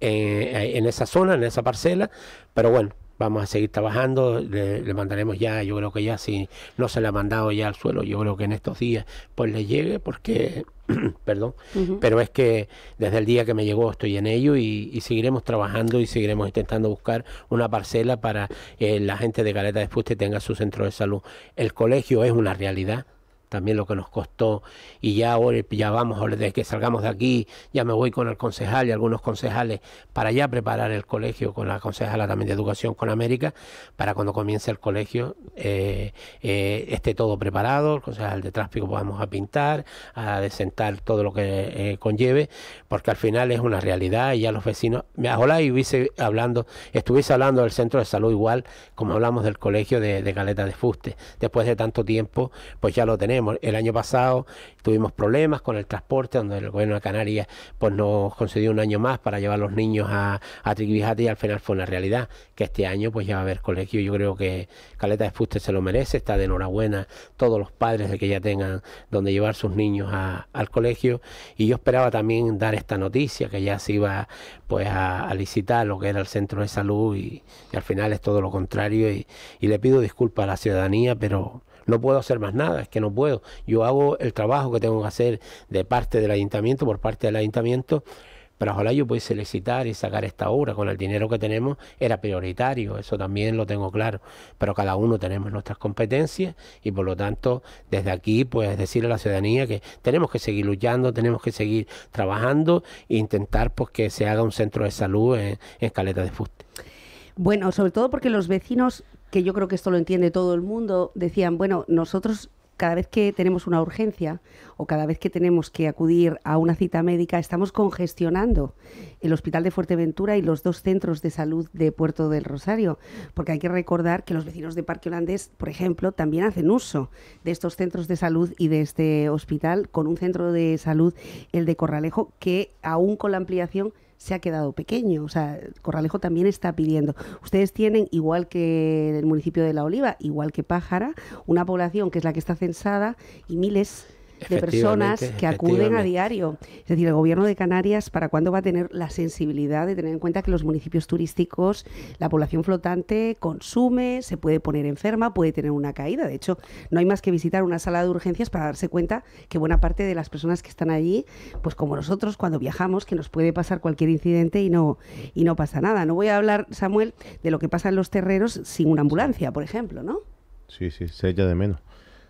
Speaker 2: en esa zona, en esa parcela, pero bueno, vamos a seguir trabajando, le, mandaremos ya, yo creo que ya si no se le ha mandado ya al suelo, yo creo que en estos días pues le llegue porque, (clears throat) perdón, pero es que desde el día que me llegó estoy en ello y, seguiremos trabajando y seguiremos intentando buscar una parcela para eh, la gente de Caleta de Fuste tenga su centro de salud. El colegio es una realidad, también lo que nos costó y ya hoy ya vamos desde que salgamos de aquí ya me voy con el concejal y algunos concejales para ya preparar el colegio con la concejala también de educación con América para cuando comience el colegio eh, eh, esté todo preparado el concejal de tráfico podamos a pintar a desentar todo lo que eh, conlleve porque al final es una realidad y ya los vecinos me ojalá y hubiese hablando estuviese hablando del centro de salud igual como hablamos del colegio de, de Caleta de Fuste después de tanto tiempo pues ya lo tenemos el año pasado tuvimos problemas con el transporte, donde el gobierno de Canarias pues, nos concedió un año más para llevar los niños a, a y al final fue una realidad que este año pues ya va a haber colegio. Yo creo que Caleta de Fuste se lo merece, está de enhorabuena todos los padres de que ya tengan donde llevar sus niños al colegio. Y yo esperaba también dar esta noticia que ya se iba pues a, licitar lo que era el centro de salud y, al final es todo lo contrario y le pido disculpas a la ciudadanía, pero no puedo hacer más nada, es que no puedo. Yo hago el trabajo que tengo que hacer de parte del ayuntamiento, por parte del ayuntamiento, pero ojalá yo puedo solicitar y sacar esta obra con el dinero que tenemos, era prioritario, eso también lo tengo claro, pero cada uno tenemos nuestras competencias y por lo tanto desde aquí pues decirle a la ciudadanía que tenemos que seguir luchando, tenemos que seguir trabajando e intentar pues que se haga un centro de salud en, en Caleta de Fuste.
Speaker 1: Bueno, sobre todo porque los vecinos que yo creo que esto lo entiende todo el mundo, decían, bueno, nosotros cada vez que tenemos una urgencia o cada vez que tenemos que acudir a una cita médica, estamos congestionando el Hospital de Fuerteventura y los dos centros de salud de Puerto del Rosario, porque hay que recordar que los vecinos de Parque Holandés, por ejemplo, también hacen uso de estos centros de salud y de este hospital, con un centro de salud, el de Corralejo, que aún con la ampliación se ha quedado pequeño. O sea, Corralejo también está pidiendo. Ustedes tienen, igual que el municipio de La Oliva, igual que Pájara, una población que es la que está censada y miles de personas que acuden a diario. Es decir, el gobierno de Canarias, ¿para cuándo va a tener la sensibilidad de tener en cuenta que los municipios turísticos, la población flotante consume, se puede poner enferma, puede tener una caída? De hecho, no hay más que visitar una sala de urgencias para darse cuenta que buena parte de las personas que están allí, pues como nosotros cuando viajamos, que nos puede pasar cualquier incidente y no, y no pasa nada. No voy a hablar, Samuel, de lo que pasa en los terreros sin una ambulancia, por ejemplo, ¿no?
Speaker 3: Sí, sí, se echa de menos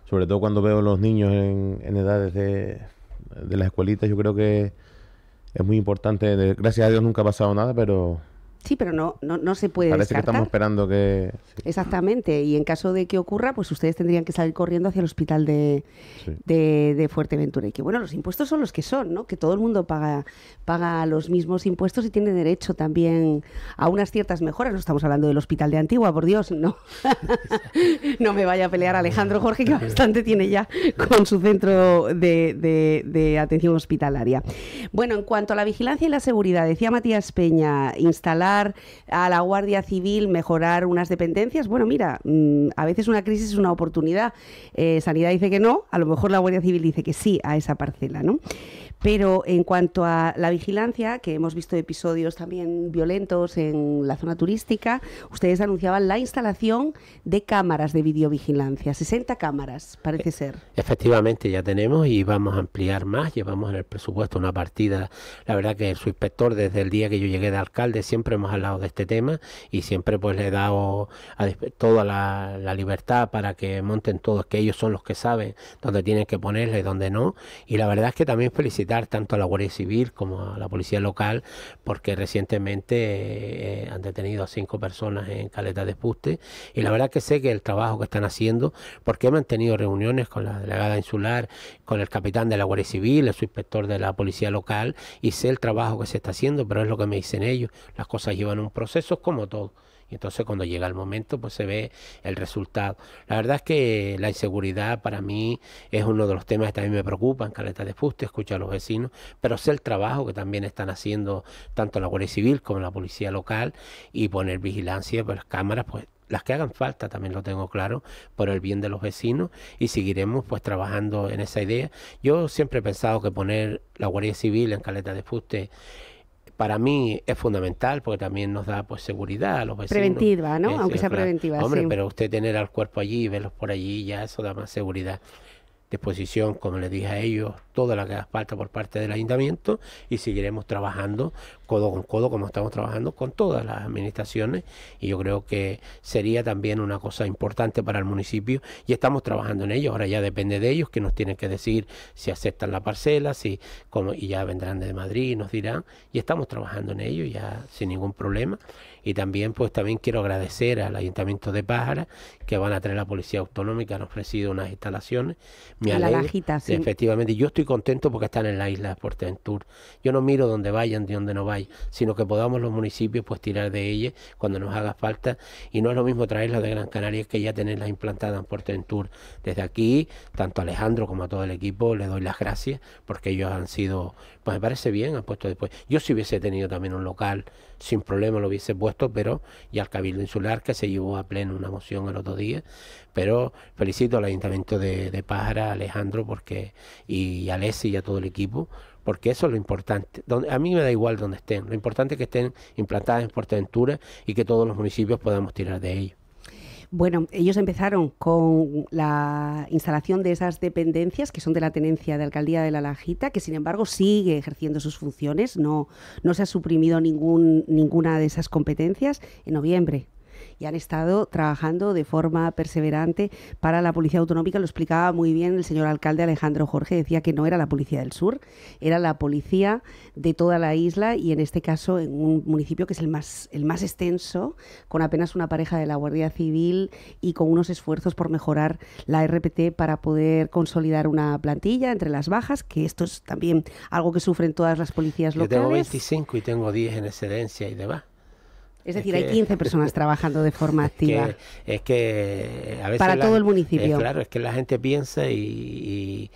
Speaker 3: sobre todo cuando veo los niños en, en edades de, de, las escuelitas, yo creo que es muy importante. gracias a Dios nunca ha pasado nada, pero
Speaker 1: Sí, pero no, no, no se puede Parece que estamos
Speaker 3: esperando que...
Speaker 1: Exactamente, y en caso de que ocurra, pues ustedes tendrían que salir corriendo hacia el hospital de, de, Fuerteventura. Y que bueno, los impuestos son los que son, ¿no? Que todo el mundo paga, paga los mismos impuestos y tiene derecho también a unas ciertas mejoras. No estamos hablando del hospital de Antigua, por Dios, no. (laughs) no me vaya a pelear Alejandro Jorge, que bastante tiene ya con su centro de atención hospitalaria. Bueno, en cuanto a la vigilancia y la seguridad, decía Matías Peña, instalar a la Guardia Civil, mejorar unas dependencias. Bueno, mira, mm, a veces una crisis es una oportunidad. Eh, Sanidad dice que no, a lo mejor la Guardia Civil dice que sí a esa parcela, ¿no? Pero en cuanto a la vigilancia, que hemos visto episodios también violentos en la zona turística, ustedes anunciaban la instalación de cámaras de videovigilancia, 60 cámaras, parece ser.
Speaker 2: Efectivamente, ya tenemos y vamos a ampliar más. Llevamos en el presupuesto una partida, la verdad que el inspector desde el día que yo llegué de alcalde siempre hemos hablado de este tema y siempre pues le he dado toda la, libertad para que monten todos, que ellos son los que saben dónde tienen que ponerle, y dónde no. Y la verdad es que también felicito tanto a la Guardia Civil como a la Policía Local porque recientemente eh, han detenido a cinco personas en Caleta de Puste y la verdad que sé que el trabajo que están haciendo porque he mantenido reuniones con la delegada insular, con el capitán de la Guardia Civil, el subinspector de la Policía Local y sé el trabajo que se está haciendo, pero es lo que me dicen ellos, las cosas llevan un proceso como todo. Y entonces cuando llega el momento, pues se ve el resultado. La verdad es que la inseguridad para mí es uno de los temas que también me preocupan, Caleta de Fuste, escuchar a los vecinos, pero sé el trabajo que también están haciendo tanto la Guardia Civil como la Policía Local y poner vigilancia, pues cámaras, pues las que hagan falta, también lo tengo claro, por el bien de los vecinos y seguiremos pues trabajando en esa idea. Yo siempre he pensado que poner la Guardia Civil en Caleta de Fuste para mí es fundamental porque también nos da pues seguridad a los vecinos. Preventiva, ¿no? Aunque sea preventiva. Hombre, pero usted tener al cuerpo allí y verlos por allí ya eso da más seguridad disposición, como les dije a ellos, toda la que falta por parte del ayuntamiento y seguiremos trabajando codo con codo como estamos trabajando con todas las administraciones y yo creo que sería también una cosa importante para el municipio y estamos trabajando en ello, ahora ya depende de ellos que nos tienen que decir si aceptan la parcela, si como y ya vendrán de Madrid y nos dirán y estamos trabajando en ello ya sin ningún problema y también, pues también quiero agradecer al Ayuntamiento de Pájara, que van a traer la Policía Autonómica, han ofrecido unas instalaciones. Me la sí. Efectivamente, yo estoy contento porque están en la isla de Ventur. Yo no miro dónde vayan, de dónde no vayan, sino que podamos los municipios pues tirar de ellas cuando nos haga falta. Y no es lo mismo traerlas de Gran Canaria que ya tenerlas implantadas en Ventur Desde aquí, tanto a Alejandro como a todo el equipo, les doy las gracias porque ellos han sido pues me parece bien, ha puesto después. Yo si hubiese tenido también un local, sin problema lo hubiese puesto, pero y al Cabildo Insular, que se llevó a pleno una moción el otro día, pero felicito al Ayuntamiento de, Pájara, Alejandro, porque y a Lesi y a todo el equipo, porque eso es lo importante. A mí me da igual donde estén, lo importante es que estén implantadas en Puerto Ventura y que todos los municipios podamos tirar de ellos.
Speaker 1: Bueno, ellos empezaron con la instalación de esas dependencias que son de la tenencia de alcaldía de La Lajita, que sin embargo sigue ejerciendo sus funciones, no, no se ha suprimido ninguna de esas competencias. En noviembre y han estado trabajando de forma perseverante para la Policía Autonómica. Lo explicaba muy bien el señor alcalde Alejandro Jorge, decía que no era la Policía del Sur, era la Policía de toda la isla y en este caso en un municipio que es el más, el más extenso, con apenas una pareja de la Guardia Civil y con unos esfuerzos por mejorar la RPT para poder consolidar una plantilla entre las bajas, que esto es también algo que sufren todas las policías locales. tengo 25
Speaker 2: y tengo 10 en excedencia y demás.
Speaker 1: Es decir, hay 15 personas trabajando de forma activa.
Speaker 2: Es que, Para todo el municipio. claro, es que la gente piensa y,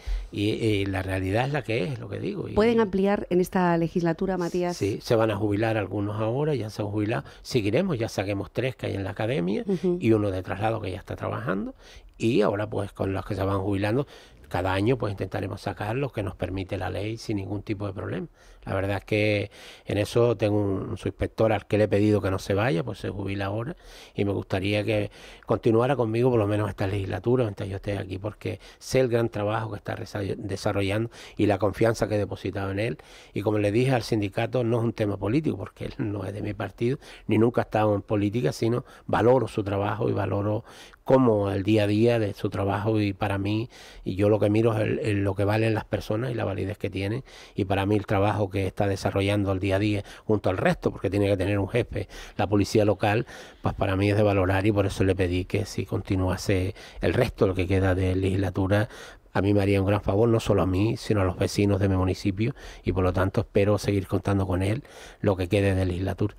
Speaker 2: la realidad es la que es, lo que digo.
Speaker 1: ¿Pueden ampliar en esta legislatura, Matías?
Speaker 2: Sí, se van a jubilar algunos ahora, ya se han jubilado. Seguiremos, ya saquemos tres que hay en la academia y uno de traslado que ya está trabajando. Y ahora, pues con los que se van jubilando, cada año pues intentaremos sacar lo que nos permite la ley sin ningún tipo de problema. La verdad es que en eso tengo un, subinspector al que le he pedido que no se vaya, pues se jubila ahora y me gustaría que continuara conmigo por lo menos esta legislatura, mientras yo esté aquí, porque sé el gran trabajo que está desarrollando y la confianza que he depositado en él. Y como le dije al sindicato, no es un tema político, porque él (laughs) no es de mi partido, ni nunca ha estado en política, sino valoro su trabajo y valoro como el día a día de su trabajo y para mí, y yo lo que miro es lo que valen las personas y la validez que tienen, y para mí el trabajo que está desarrollando al día a día junto al resto, porque tiene que tener un jefe, la policía local, pues para mí es de valorar y por eso le pedí que si continuase el resto, lo que queda de legislatura, a mí me haría un gran favor, no solo a mí, sino a los vecinos de mi municipio, y por lo tanto espero seguir contando con él lo que quede de legislatura.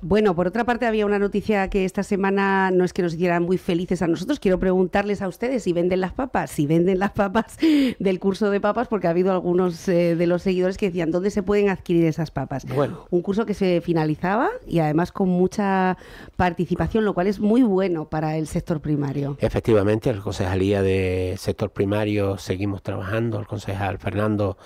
Speaker 1: Bueno, por otra parte había una noticia que esta semana no es que nos hicieran muy felices a nosotros. Quiero preguntarles a ustedes si venden las papas, si venden las papas (laughs) del curso de papas, porque ha habido algunos eh, de los seguidores que decían dónde se pueden adquirir esas papas. Bueno. Un curso que se finalizaba y además con mucha participación, lo cual es muy bueno para el sector primario.
Speaker 2: Efectivamente, el concejalía de sector primario seguimos trabajando, el concejal Fernando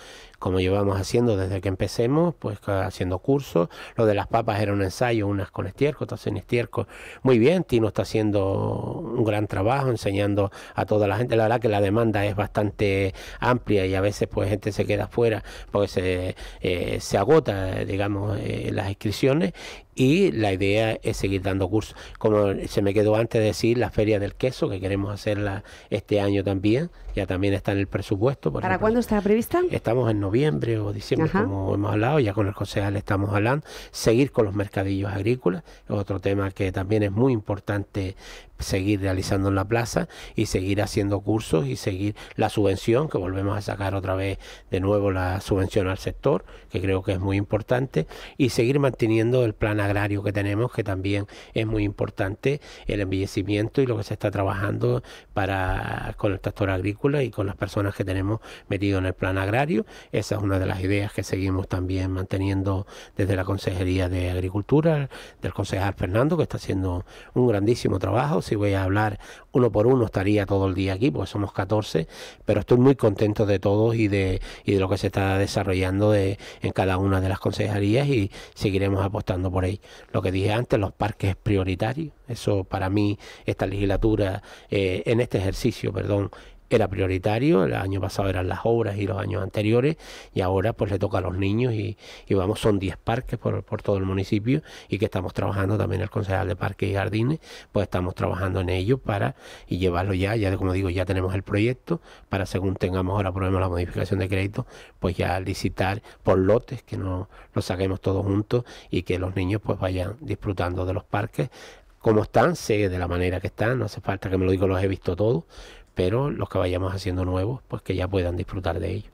Speaker 2: como llevamos haciendo desde que empecemos, pues haciendo cursos. Lo de las papas era un ensayo, unas con estiércol, otras sin estiércol. Muy bien, Tino está haciendo un gran trabajo enseñando a toda la gente. La verdad que la demanda es bastante amplia y a veces pues gente se queda fuera porque se, eh, agota, digamos, eh, las inscripciones y la idea es seguir dando cursos. Como se me quedó antes de decir, la Feria del Queso, que queremos hacerla este año también, ya también está en el presupuesto. ¿Para
Speaker 1: cuándo está prevista?
Speaker 2: Estamos en noviembre o diciembre, como hemos hablado, ya con el concejal estamos hablando. Seguir con los mercadillos agrícolas, otro tema que también es muy importante seguir realizando en la plaza y seguir haciendo cursos y seguir la subvención, que volvemos a sacar otra vez de nuevo la subvención al sector, que creo que es muy importante, y seguir manteniendo el plan agrario que tenemos, que también es muy importante, el embellecimiento y lo que se está trabajando para con el sector agrícola y con las personas que tenemos metido en el plan agrario. Esa es una de las ideas que seguimos también manteniendo desde la Consejería de Agricultura, del concejal Fernando, que está haciendo un grandísimo trabajo si voy a hablar uno por uno, estaría todo el día aquí, porque somos 14, pero estoy muy contento de todos y de, y de lo que se está desarrollando de, en cada una de las consejerías y seguiremos apostando por ahí. Lo que dije antes, los parques prioritarios, eso para mí, esta legislatura, eh, en este ejercicio, perdón, era prioritario, el año pasado eran las obras y los años anteriores, y ahora pues le toca a los niños y, vamos, son 10 parques por, todo el municipio y que estamos trabajando también el concejal de parques y jardines, pues estamos trabajando en ello para y llevarlo ya, ya como digo, ya tenemos el proyecto, para según tengamos ahora problemas la modificación de crédito, pues ya licitar por lotes, que no lo saquemos todos juntos y que los niños pues vayan disfrutando de los parques como están, sé de la manera que están, no hace falta que me lo diga, los he visto todos, pero los que vayamos haciendo nuevos, pues que ya puedan disfrutar de ellos.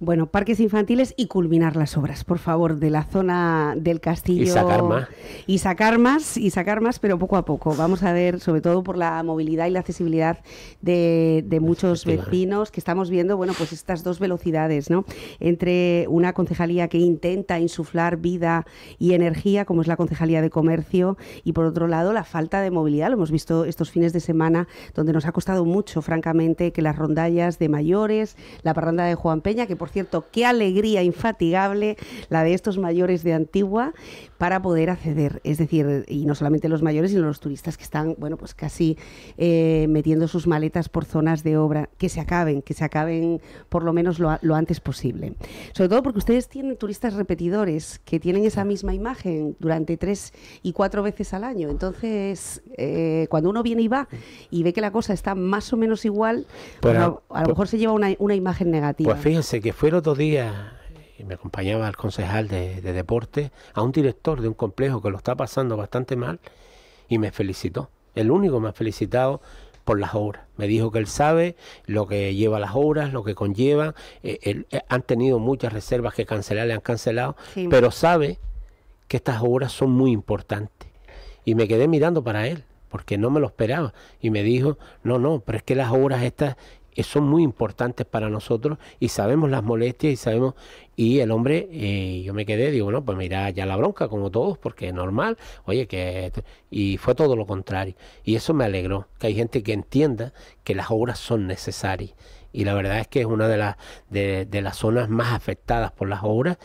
Speaker 1: Bueno, parques infantiles y culminar las obras, por favor, de la zona del castillo. Y sacar más. Y sacar más, y sacar más, pero poco a poco. Vamos a ver, sobre todo por la movilidad y la accesibilidad de, de muchos vecinos, que estamos viendo, bueno, pues estas dos velocidades, ¿no? Entre una concejalía que intenta insuflar vida y energía, como es la concejalía de comercio, y por otro lado, la falta de movilidad. Lo hemos visto estos fines de semana, donde nos ha costado mucho, francamente, que las rondallas de mayores, la parranda de Juan Peña, que por por cierto, qué alegría infatigable la de estos mayores de Antigua, para poder acceder. Es decir, y no solamente los mayores, sino los turistas que están, bueno, pues casi eh, metiendo sus maletas por zonas de obra, que se acaben, que se acaben por lo menos lo, antes posible. Sobre todo porque ustedes tienen turistas repetidores que tienen esa misma imagen durante tres y cuatro veces al año. Entonces, eh, cuando uno viene y va mm. y ve que la cosa está más o menos igual, pues pues a, lo mejor se lleva una, una imagen negativa. Pues
Speaker 2: fíjense que fue el otro día me acompañaba al concejal de, deporte, a un director de un complejo que lo está pasando bastante mal, y me felicitó. El único me ha felicitado por las obras. Me dijo que él sabe lo que lleva las obras, lo que conlleva. Eh, eh, han tenido muchas reservas que cancelar, le han cancelado, pero sabe que estas obras son muy importantes. Y me quedé mirando para él, porque no me lo esperaba. Y me dijo, no, no, pero es que las obras estas son muy importantes para nosotros y sabemos las molestias y sabemos... Y el hombre, eh, yo me quedé, digo, bueno, pues mira, ya la bronca, como todos, porque es normal, oye, que... Y fue todo lo contrario. Y eso me alegró, que hay gente que entienda que las obras son necesarias. Y la verdad es que es una de, las de las zonas más afectadas por las obras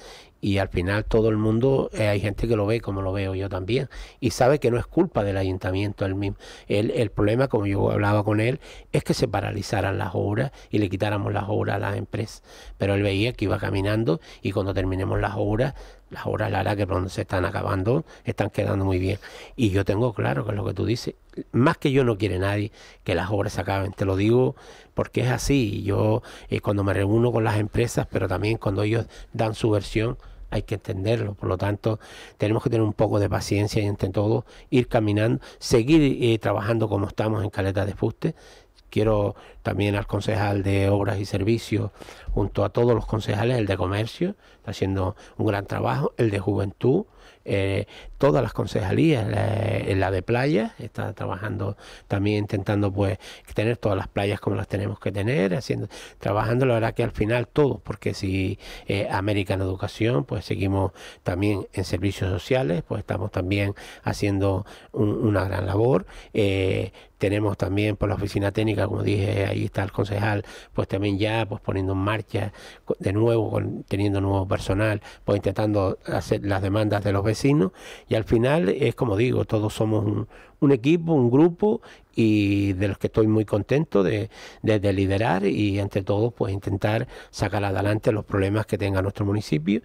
Speaker 2: y al final todo el mundo, eh, hay gente que lo ve como lo veo yo también, y sabe que no es culpa del ayuntamiento el mismo. El, el problema, como yo hablaba con él, es que se paralizaran las obras y le quitáramos las obras a las empresas. Pero él veía que iba caminando y cuando terminemos las obras, las obras la que pronto se están acabando, están quedando muy bien. Y yo tengo claro que es lo que tú dices, más que yo no quiere nadie que las obras se acaben, te lo digo porque es así. Yo eh, cuando me reúno con las empresas, pero también cuando ellos dan su versión, hay que entenderlo. Por lo tanto, tenemos que tener un poco de paciencia y entre todos ir caminando, seguir eh, trabajando como estamos en Caleta de Fuste. Quiero también al concejal de Obras y Servicios, junto a todos los concejales, el de Comercio, está haciendo un gran trabajo, el de Juventud, eh, todas las concejalías, la, eh, de playas, está trabajando también intentando pues tener todas las playas como las tenemos que tener, haciendo, trabajando la verdad que al final todo, porque si eh, América en Educación, pues seguimos también en servicios sociales, pues estamos también haciendo una gran labor. Tenemos también por la oficina técnica, como dije, ahí está el concejal, pues también ya pues poniendo en marcha de nuevo, teniendo nuevo personal, pues intentando hacer las demandas de los vecinos. Y al final es como digo, todos somos un, equipo, un grupo y de los que estoy muy contento de, de liderar y ante todo pues intentar sacar adelante los problemas que tenga nuestro municipio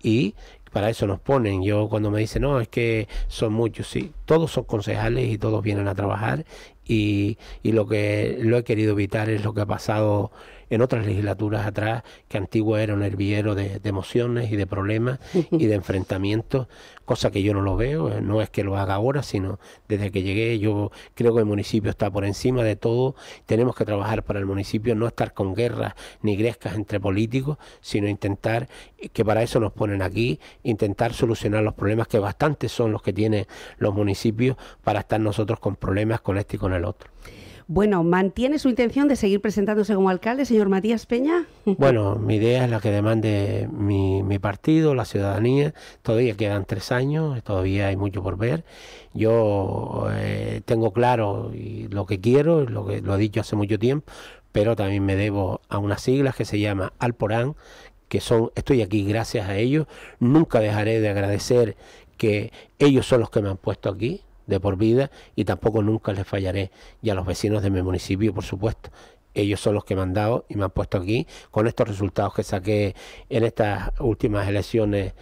Speaker 2: y para eso nos ponen. Yo cuando me dicen, no, es que son muchos, sí, todos son concejales y todos vienen a trabajar y, lo que lo he querido evitar es lo que ha pasado en otras legislaturas atrás, que antiguo era un hervidero de, emociones y de problemas y de enfrentamientos, cosa que yo no lo veo, eh, no es que lo haga ahora, sino desde que llegué yo creo que el municipio está por encima de todo, tenemos que trabajar para el municipio, no estar con guerras ni grescas entre políticos, sino intentar, eh, que para eso nos ponen aquí, intentar solucionar los problemas que bastantes son los que tienen los municipios para estar nosotros con problemas con este y con el otro.
Speaker 1: Bueno, ¿mantiene su intención de seguir presentándose como alcalde, señor Matías Peña? (laughs)
Speaker 2: Bueno, mi idea es la que demande mi, partido, la ciudadanía. Todavía quedan tres años, todavía hay mucho por ver. Yo eh, tengo claro lo que quiero, lo que lo he dicho hace mucho tiempo, pero también me debo a unas siglas que se llama Alporán, que son estoy aquí gracias a ellos. Nunca dejaré de agradecer que ellos son los que me han puesto aquí, de por vida y tampoco nunca les fallaré. Y a los vecinos de mi municipio, por supuesto. Ellos son los que me han dado y me han puesto aquí. Con estos resultados que saqué en estas últimas elecciones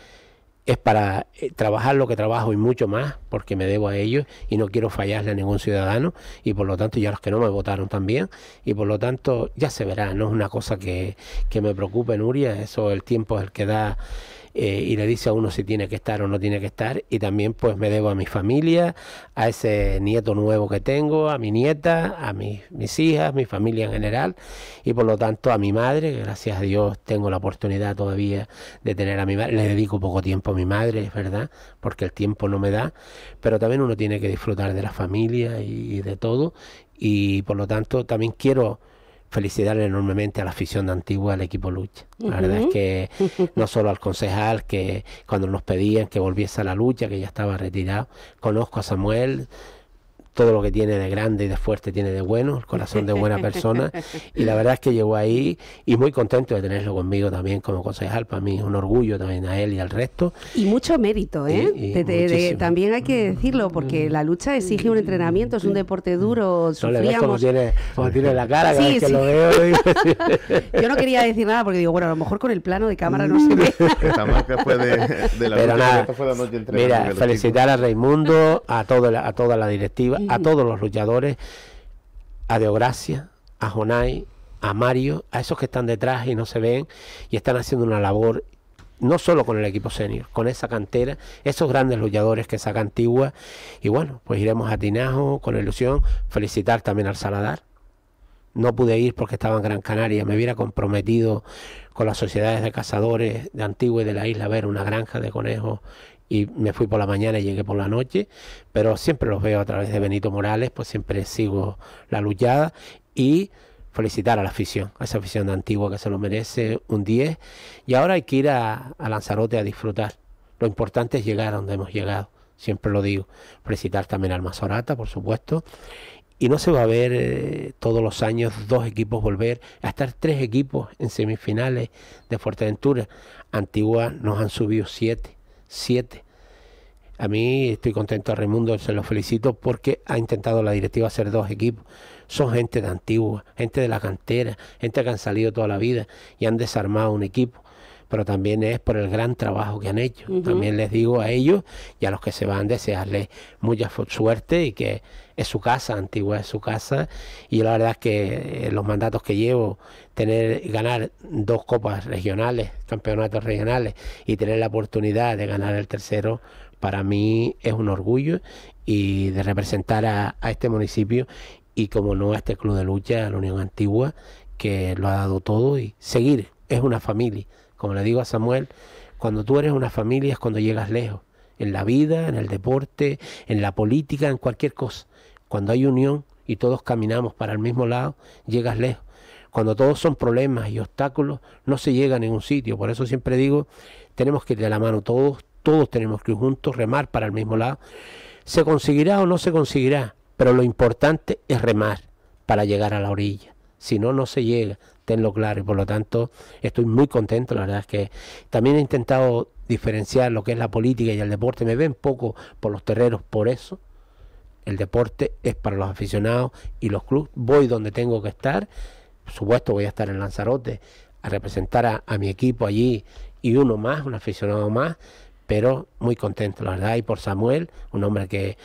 Speaker 2: es para eh, trabajar lo que trabajo y mucho más, porque me debo a ellos y no quiero fallarle a ningún ciudadano y por lo tanto ya los que no me votaron también y por lo tanto ya se verá, no es una cosa que, que me preocupe Nuria, eso el tiempo es el que da eh, y le dice a uno si tiene que estar o no tiene que estar y también pues me debo a mi familia, a ese nieto nuevo que tengo, a mi nieta, a mis hijas, mi familia en general y por lo tanto a mi madre, gracias a Dios tengo la oportunidad todavía de tener a mi madre, le dedico poco tiempo a mi madre, es verdad, porque el tiempo no me da, pero también uno tiene que disfrutar de la familia y de todo y por lo tanto también quiero felicitar enormemente a la afición de Antigua, al equipo lucha. La verdad es que (laughs) no solo al concejal, que cuando nos pedían que volviese a la lucha, que ya estaba retirado, conozco a Samuel, todo lo que tiene de grande y de fuerte tiene de bueno, el corazón de buena persona. (laughs) y la verdad es que llegó ahí y muy contento de tenerlo conmigo también como concejal. Para
Speaker 1: mí es un orgullo también a él y al resto. Y mucho mérito, ¿eh? también hay que decirlo, porque mm. la lucha exige un entrenamiento, es un deporte mm. duro. Sufríamos. como tiene,
Speaker 2: la cara, lo veo. (laughs) Yo no quería
Speaker 1: decir nada porque digo, bueno, a lo mejor con el plano de cámara no mm. se ve.
Speaker 2: Pero nada, Mira, felicitar a Raimundo, a, a toda la directiva, a mm. todos los luchadores, a Deogracia, a Jonay, a Mario, a esos que están detrás y no se ven y están haciendo una labor no solo con el equipo senior, con esa cantera, esos grandes luchadores que saca Antigua. Y bueno, pues iremos a Tinajo con ilusión. Felicitar también al Saladar. No pude ir porque estaba en Gran Canaria. Me hubiera comprometido con las sociedades de cazadores de Antigua y de la isla a ver una granja de conejos y me fui por la mañana y llegué por la noche, pero siempre los veo a través de Benito Morales, pues siempre sigo la luchada y felicitar a la afición, a esa afición de Antigua que se lo merece un 10 y ahora hay que ir a, Lanzarote a disfrutar. Lo importante es llegar a donde hemos llegado, siempre lo digo. Felicitar también al Mazorata, por supuesto, y no se va a ver eh, todos los años dos equipos volver a estar tres equipos en semifinales de Fuerteventura. Antigua nos han subido siete siete A mí estoy contento Raimundo, se lo felicito porque ha intentado la directiva hacer dos equipos. Son gente de antigua, gente de la cantera, gente que han salido toda la vida y han desarmado un equipo. Pero también es por el gran trabajo que han hecho. También les digo a ellos y a los que se van desearles mucha suerte y que es su casa, Antigua es su casa, y la verdad es que eh, los mandatos que llevo, tener, ganar dos copas regionales, campeonatos regionales, y tener la oportunidad de ganar el tercero, para mí es un orgullo y de representar a, a este municipio y como no a este club de lucha, a la Unión Antigua, que lo ha dado todo y seguir, es una familia. Como le digo a Samuel, cuando tú eres una familia es cuando llegas lejos, en la vida, en el deporte, en la política, en cualquier cosa. Cuando hay unión y todos caminamos para el mismo lado, llegas lejos. Cuando todos son problemas y obstáculos, no se llega a ningún sitio. Por eso siempre digo, tenemos que ir de la mano todos, todos tenemos que ir juntos, remar para el mismo lado. Se conseguirá o no se conseguirá, pero lo importante es remar para llegar a la orilla. Si no, no se llega, tenlo claro. Y por lo tanto, estoy muy contento. La verdad es que también he intentado diferenciar lo que es la política y el deporte. Me ven poco por los terreros por eso, el deporte es para los aficionados y los clubes. Voy donde tengo que estar. Por supuesto, voy a estar en Lanzarote a representar a, a mi equipo allí y uno más, un aficionado más pero muy contento, la verdad, y por Samuel, un hombre que,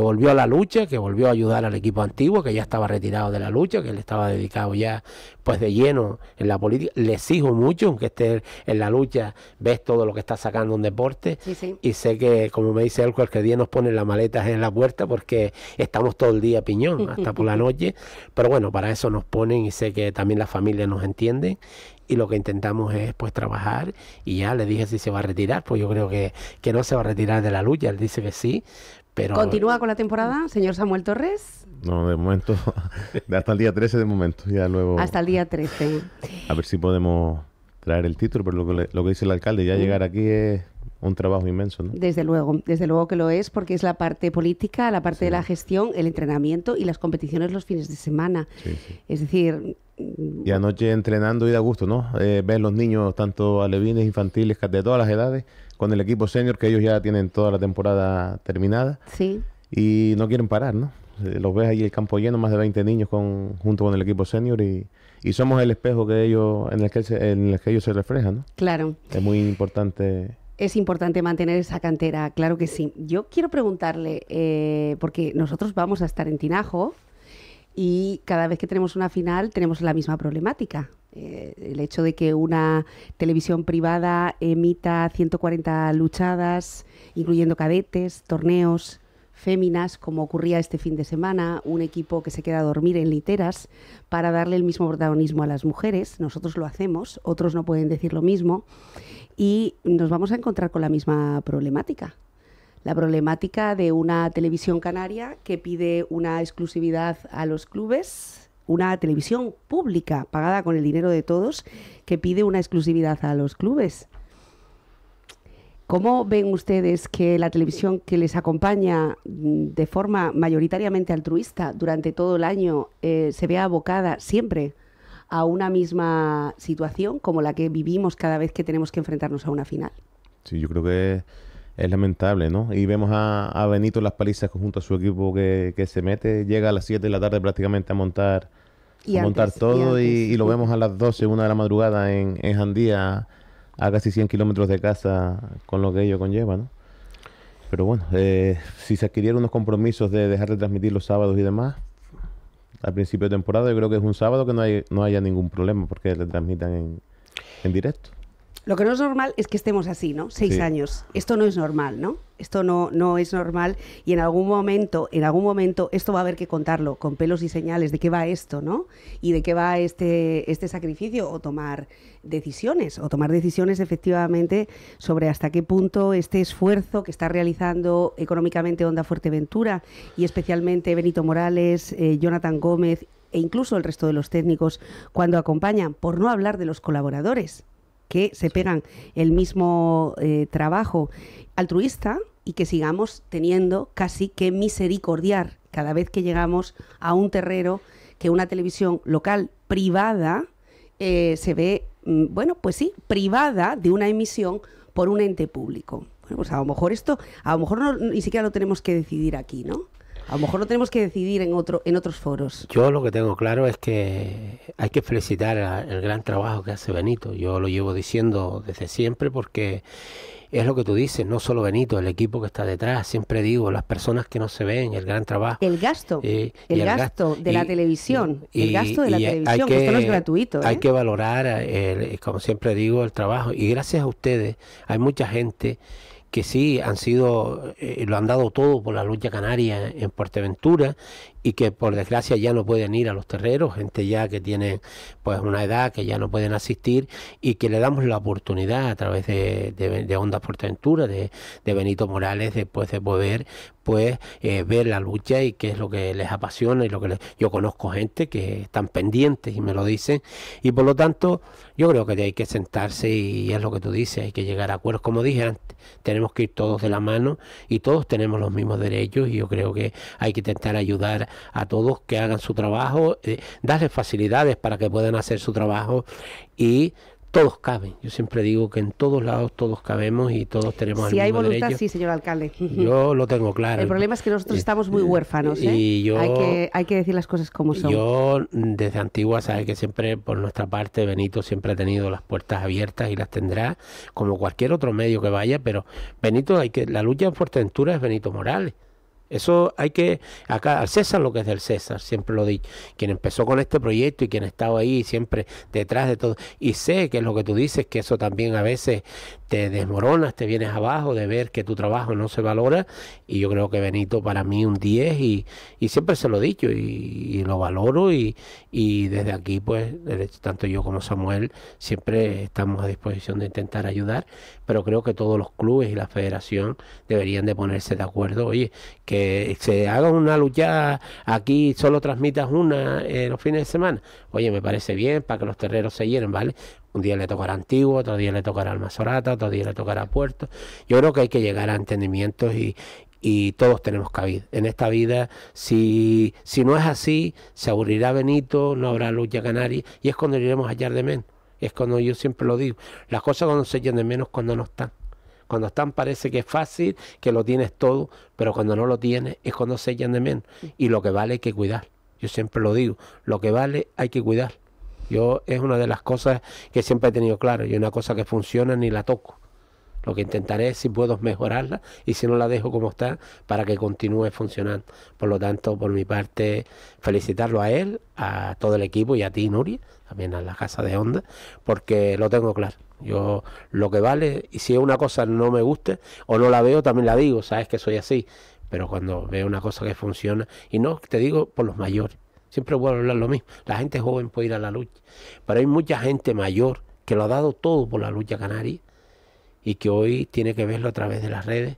Speaker 2: volvió a la lucha, que volvió a ayudar al equipo antiguo, que ya estaba retirado de la lucha, que le estaba dedicado ya pues de lleno en la política. Le exijo mucho, aunque esté en la lucha, ves todo lo que está sacando un deporte. Y sé que, como me dice él, cualquier día nos ponen las maletas en la puerta porque estamos todo el día piñón, hasta por la (laughs) noche. Pero bueno, para eso nos ponen y sé que también la familia nos entienden y lo que intentamos es pues trabajar y ya le dije si se va a retirar, pues yo creo que, no se va a retirar de la lucha, él dice que sí, pero...
Speaker 1: ¿Continúa con la temporada, señor Samuel Torres?
Speaker 3: No, de momento, (laughs) hasta el día 13 de momento, ya luego... Hasta
Speaker 1: el día 13.
Speaker 3: A ver si podemos traer el título, pero lo que, lo que dice el alcalde, ya llegar aquí es un trabajo inmenso, ¿no?
Speaker 1: Desde luego, desde luego que lo es, porque es la parte política, la parte de la gestión, el entrenamiento y las competiciones los fines de semana. Es decir... Y
Speaker 3: anoche entrenando y da gusto, ¿no? Eh, los niños, tanto alevines, infantiles, de todas las edades, con el equipo senior, que ellos ya tienen toda la temporada terminada. Sí. Y no quieren parar, ¿no? Eh, los ves ahí el campo lleno, más de 20 niños con, junto con el equipo senior y, somos el espejo que ellos en el que, en el que ellos se reflejan, ¿no? Claro. Es muy importante
Speaker 1: es importante mantener esa cantera, claro que sí. Yo quiero preguntarle, eh, porque nosotros vamos a estar en Tinajo y cada vez que tenemos una final tenemos la misma problemática. Eh, el hecho de que una televisión privada emita 140 luchadas, incluyendo cadetes, torneos, féminas, como ocurría este fin de semana, un equipo que se queda a dormir en literas para darle el mismo protagonismo a las mujeres. Nosotros lo hacemos, otros no pueden decir lo mismo y nos vamos a encontrar con la misma problemática. La problemática de una televisión canaria que pide una exclusividad a los clubes, una televisión pública pagada con el dinero de todos que pide una exclusividad a los clubes ¿Cómo ven ustedes que la televisión que les acompaña mm, de forma mayoritariamente altruista durante todo el año eh, se vea abocada siempre a una misma situación como la que vivimos cada vez que tenemos que enfrentarnos a una final?
Speaker 3: Sí, yo creo que es lamentable, ¿no? Y vemos a, Benito Las Palizas junto a su equipo que, se mete, llega a las 7 de la tarde prácticamente a montar,
Speaker 1: montar todo y, lo vemos
Speaker 3: a las 12, una de la madrugada en, en Jandía a casi 100 kilómetros de casa con lo que ello conlleva, ¿no? Pero bueno, eh, si se adquirieron unos compromisos de dejar de transmitir los sábados y demás, al principio de temporada yo creo que es un sábado que no, hay, no haya ningún problema porque le transmitan en directo.
Speaker 1: Lo que no es normal es que estemos así, ¿no? Seis años. Esto no es normal, ¿no? Esto no, no es normal y en algún momento, en algún momento, esto va a haber que contarlo con pelos y señales de qué va esto, ¿no? Y de qué va este, este sacrificio o tomar decisiones, o tomar decisiones efectivamente sobre hasta qué punto este esfuerzo que está realizando económicamente Onda Fuerteventura y especialmente Benito Morales, eh, Jonathan Gómez e incluso el resto de los técnicos cuando acompañan, por no hablar de los colaboradores que se pegan el mismo eh, trabajo altruista y que sigamos teniendo casi que misericordiar cada vez que llegamos a un terrero que una televisión local privada eh, se ve, mm, bueno, pues sí, privada de una emisión por un ente público. Pues a lo mejor esto, a lo mejor no, ni siquiera lo tenemos que decidir aquí, ¿no? A lo mejor no tenemos que decidir en, otro, en otros foros.
Speaker 2: Yo lo que tengo claro es que hay que felicitar el gran trabajo que hace Benito. Yo lo llevo diciendo desde siempre porque es lo que tú dices, no solo Benito, el equipo que está detrás, siempre digo, las personas que no se ven, el gran trabajo. El gasto, eh, el, gasto, de la
Speaker 1: televisión, el gasto de la televisión, que, esto no es gratuito. Hay ¿eh?
Speaker 2: que valorar, eh, como siempre digo, el trabajo. Y gracias a ustedes hay mucha gente que sí han sido, eh, lo han dado todo por la lucha canaria en Puerto Ventura y que por desgracia ya no pueden ir a los terreros, gente ya que tiene pues una edad que ya no pueden asistir y que le damos la oportunidad a través de, de, de Onda Portaventura, de, de Benito Morales, después de poder pues eh, ver la lucha y qué es lo que les apasiona y lo que yo conozco gente que están pendientes y me lo dicen y por lo tanto yo creo que hay que sentarse y es lo que tú dices hay que llegar a acuerdos como dije antes tenemos que ir todos de la mano y todos tenemos los mismos derechos y yo creo que hay que intentar ayudar a todos que hagan su trabajo, eh, darles facilidades para que puedan hacer su trabajo y todos caben. Yo siempre digo que en todos lados todos cabemos y todos tenemos si hay voluntad, sí,
Speaker 1: señor alcalde. (laughs) Yo
Speaker 2: lo tengo claro. El problema
Speaker 1: es que nosotros eh, estamos muy eh, huérfanos. hay, que, decir las cosas como son.
Speaker 2: Yo, mm, desde antigua, sabes que siempre, por nuestra parte, Benito siempre ha tenido las puertas abiertas y las tendrá, como cualquier otro medio que vaya, pero Benito, hay que la lucha en Fuerteventura es Benito Morales. Eso hay que, acá al César lo que es del César, siempre lo dicho Quien empezó con este proyecto y quien ha estado ahí siempre detrás de todo. Y sé que es lo que tú dices, que eso también a veces te desmoronas, te vienes abajo de ver que tu trabajo no se valora. Y yo creo que Benito para mí un 10 y, siempre se lo he dicho y, lo valoro. Y, y, desde aquí, pues, tanto yo como Samuel siempre estamos a disposición de intentar ayudar. Pero creo que todos los clubes y la federación deberían de ponerse de acuerdo. Oye, que se haga una lucha aquí solo transmitas una los fines de semana. Oye, me parece bien para que los terreros se llenen, ¿vale? Un día le tocará Antiguo, otro día le tocará Almazorata, otro día le tocará Puerto. Yo creo que hay que llegar a entendimientos y, todos tenemos cabida. En esta vida, si, si no es así, se aburrirá Benito, no habrá lucha canaria y es cuando iremos a hallar de menos. Es cuando yo siempre lo digo. Las cosas cuando se llenan de menos cuando no están. Cuando están parece que es fácil, que lo tienes todo, pero cuando no lo tienes es cuando se echan de menos. Y lo que vale hay que cuidar. Yo siempre lo digo, lo que vale hay que cuidar. Yo es una de las cosas que siempre he tenido claro. Y una cosa que funciona ni la toco. Lo que intentaré es si puedo mejorarla y si no la dejo como está para que continúe funcionando. Por lo tanto, por mi parte, felicitarlo a él, a todo el equipo y a ti, Nuria, también a la Casa de Onda, porque lo tengo claro. Yo lo que vale, y si una cosa no me guste o no la veo, también la digo, sabes que soy así. Pero cuando veo una cosa que funciona, y no, te digo por los mayores, siempre a hablar lo mismo. La gente joven puede ir a la lucha, pero hay mucha gente mayor que lo ha dado todo por la lucha canaria y que hoy tiene que verlo a través de las redes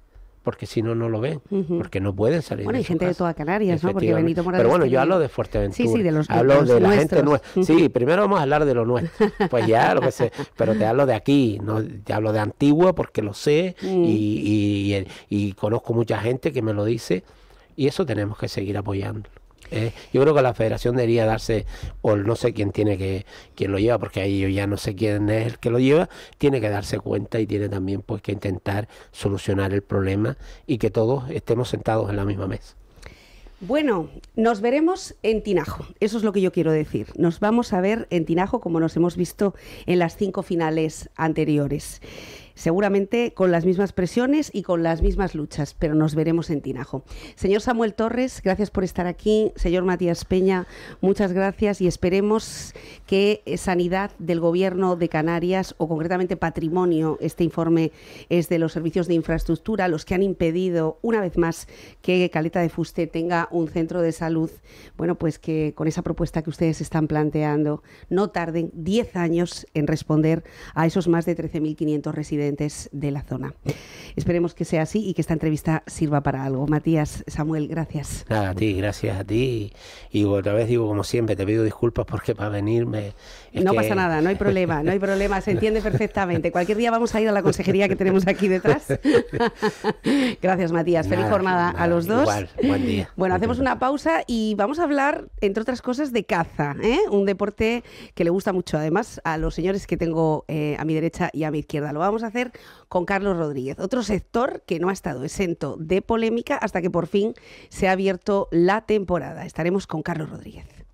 Speaker 2: porque si no, no lo ven, porque no pueden salir. Bueno, hay gente de toda Canarias, ¿no? Porque Benito Morales. Pero bueno, yo hablo de Fuerteventura. Sí, sí, de los Hablo de, la gente nuestra. Sí, primero vamos a hablar de lo nuestro. Pues ya, lo que sé. Pero te hablo de aquí, no, te hablo de Antigua porque lo sé mm. y, y, y conozco mucha gente que me lo dice y eso tenemos que seguir apoyando. Eh, yo creo que la federación debería darse, o no sé quién tiene que, quién lo lleva, porque ahí yo ya no sé quién es el que lo lleva, tiene que darse cuenta y tiene también pues que intentar solucionar el problema y que todos estemos sentados en la misma
Speaker 1: mesa. Bueno, nos veremos en Tinajo, eso es lo que yo quiero decir. Nos vamos a ver en Tinajo como nos hemos visto en las cinco finales anteriores seguramente con las mismas presiones y con las mismas luchas, pero nos veremos en Tinajo. Señor Samuel Torres, gracias por estar aquí. Señor Matías Peña, muchas gracias y esperemos que Sanidad del Gobierno de Canarias o concretamente Patrimonio, este informe es de los servicios de infraestructura, los que han impedido una vez más que Caleta de Fuste tenga un centro de salud, bueno, pues que con esa propuesta que ustedes están planteando no tarden 10 años en responder a esos más de 13.500 residentes de la zona. Esperemos que sea así y que esta entrevista sirva para algo. Matías, Samuel, gracias.
Speaker 2: a ti, gracias a ti. Y otra vez digo, como siempre, te pido disculpas porque para venirme no pasa nada,
Speaker 1: no hay problema, no hay problema, se entiende perfectamente. Cualquier día vamos a ir a la consejería que tenemos aquí detrás. (laughs) Gracias, Matías. Feliz jornada a los dos. Igual, buen día. Bueno, hacemos una pausa y vamos a hablar, entre otras cosas, de caza, ¿eh? un deporte que le gusta mucho, además, a los señores que tengo eh, a mi derecha y a mi izquierda. Lo vamos a hacer con Carlos Rodríguez, otro sector que no ha estado exento de polémica hasta que por fin se ha abierto la temporada. Estaremos con Carlos Rodríguez.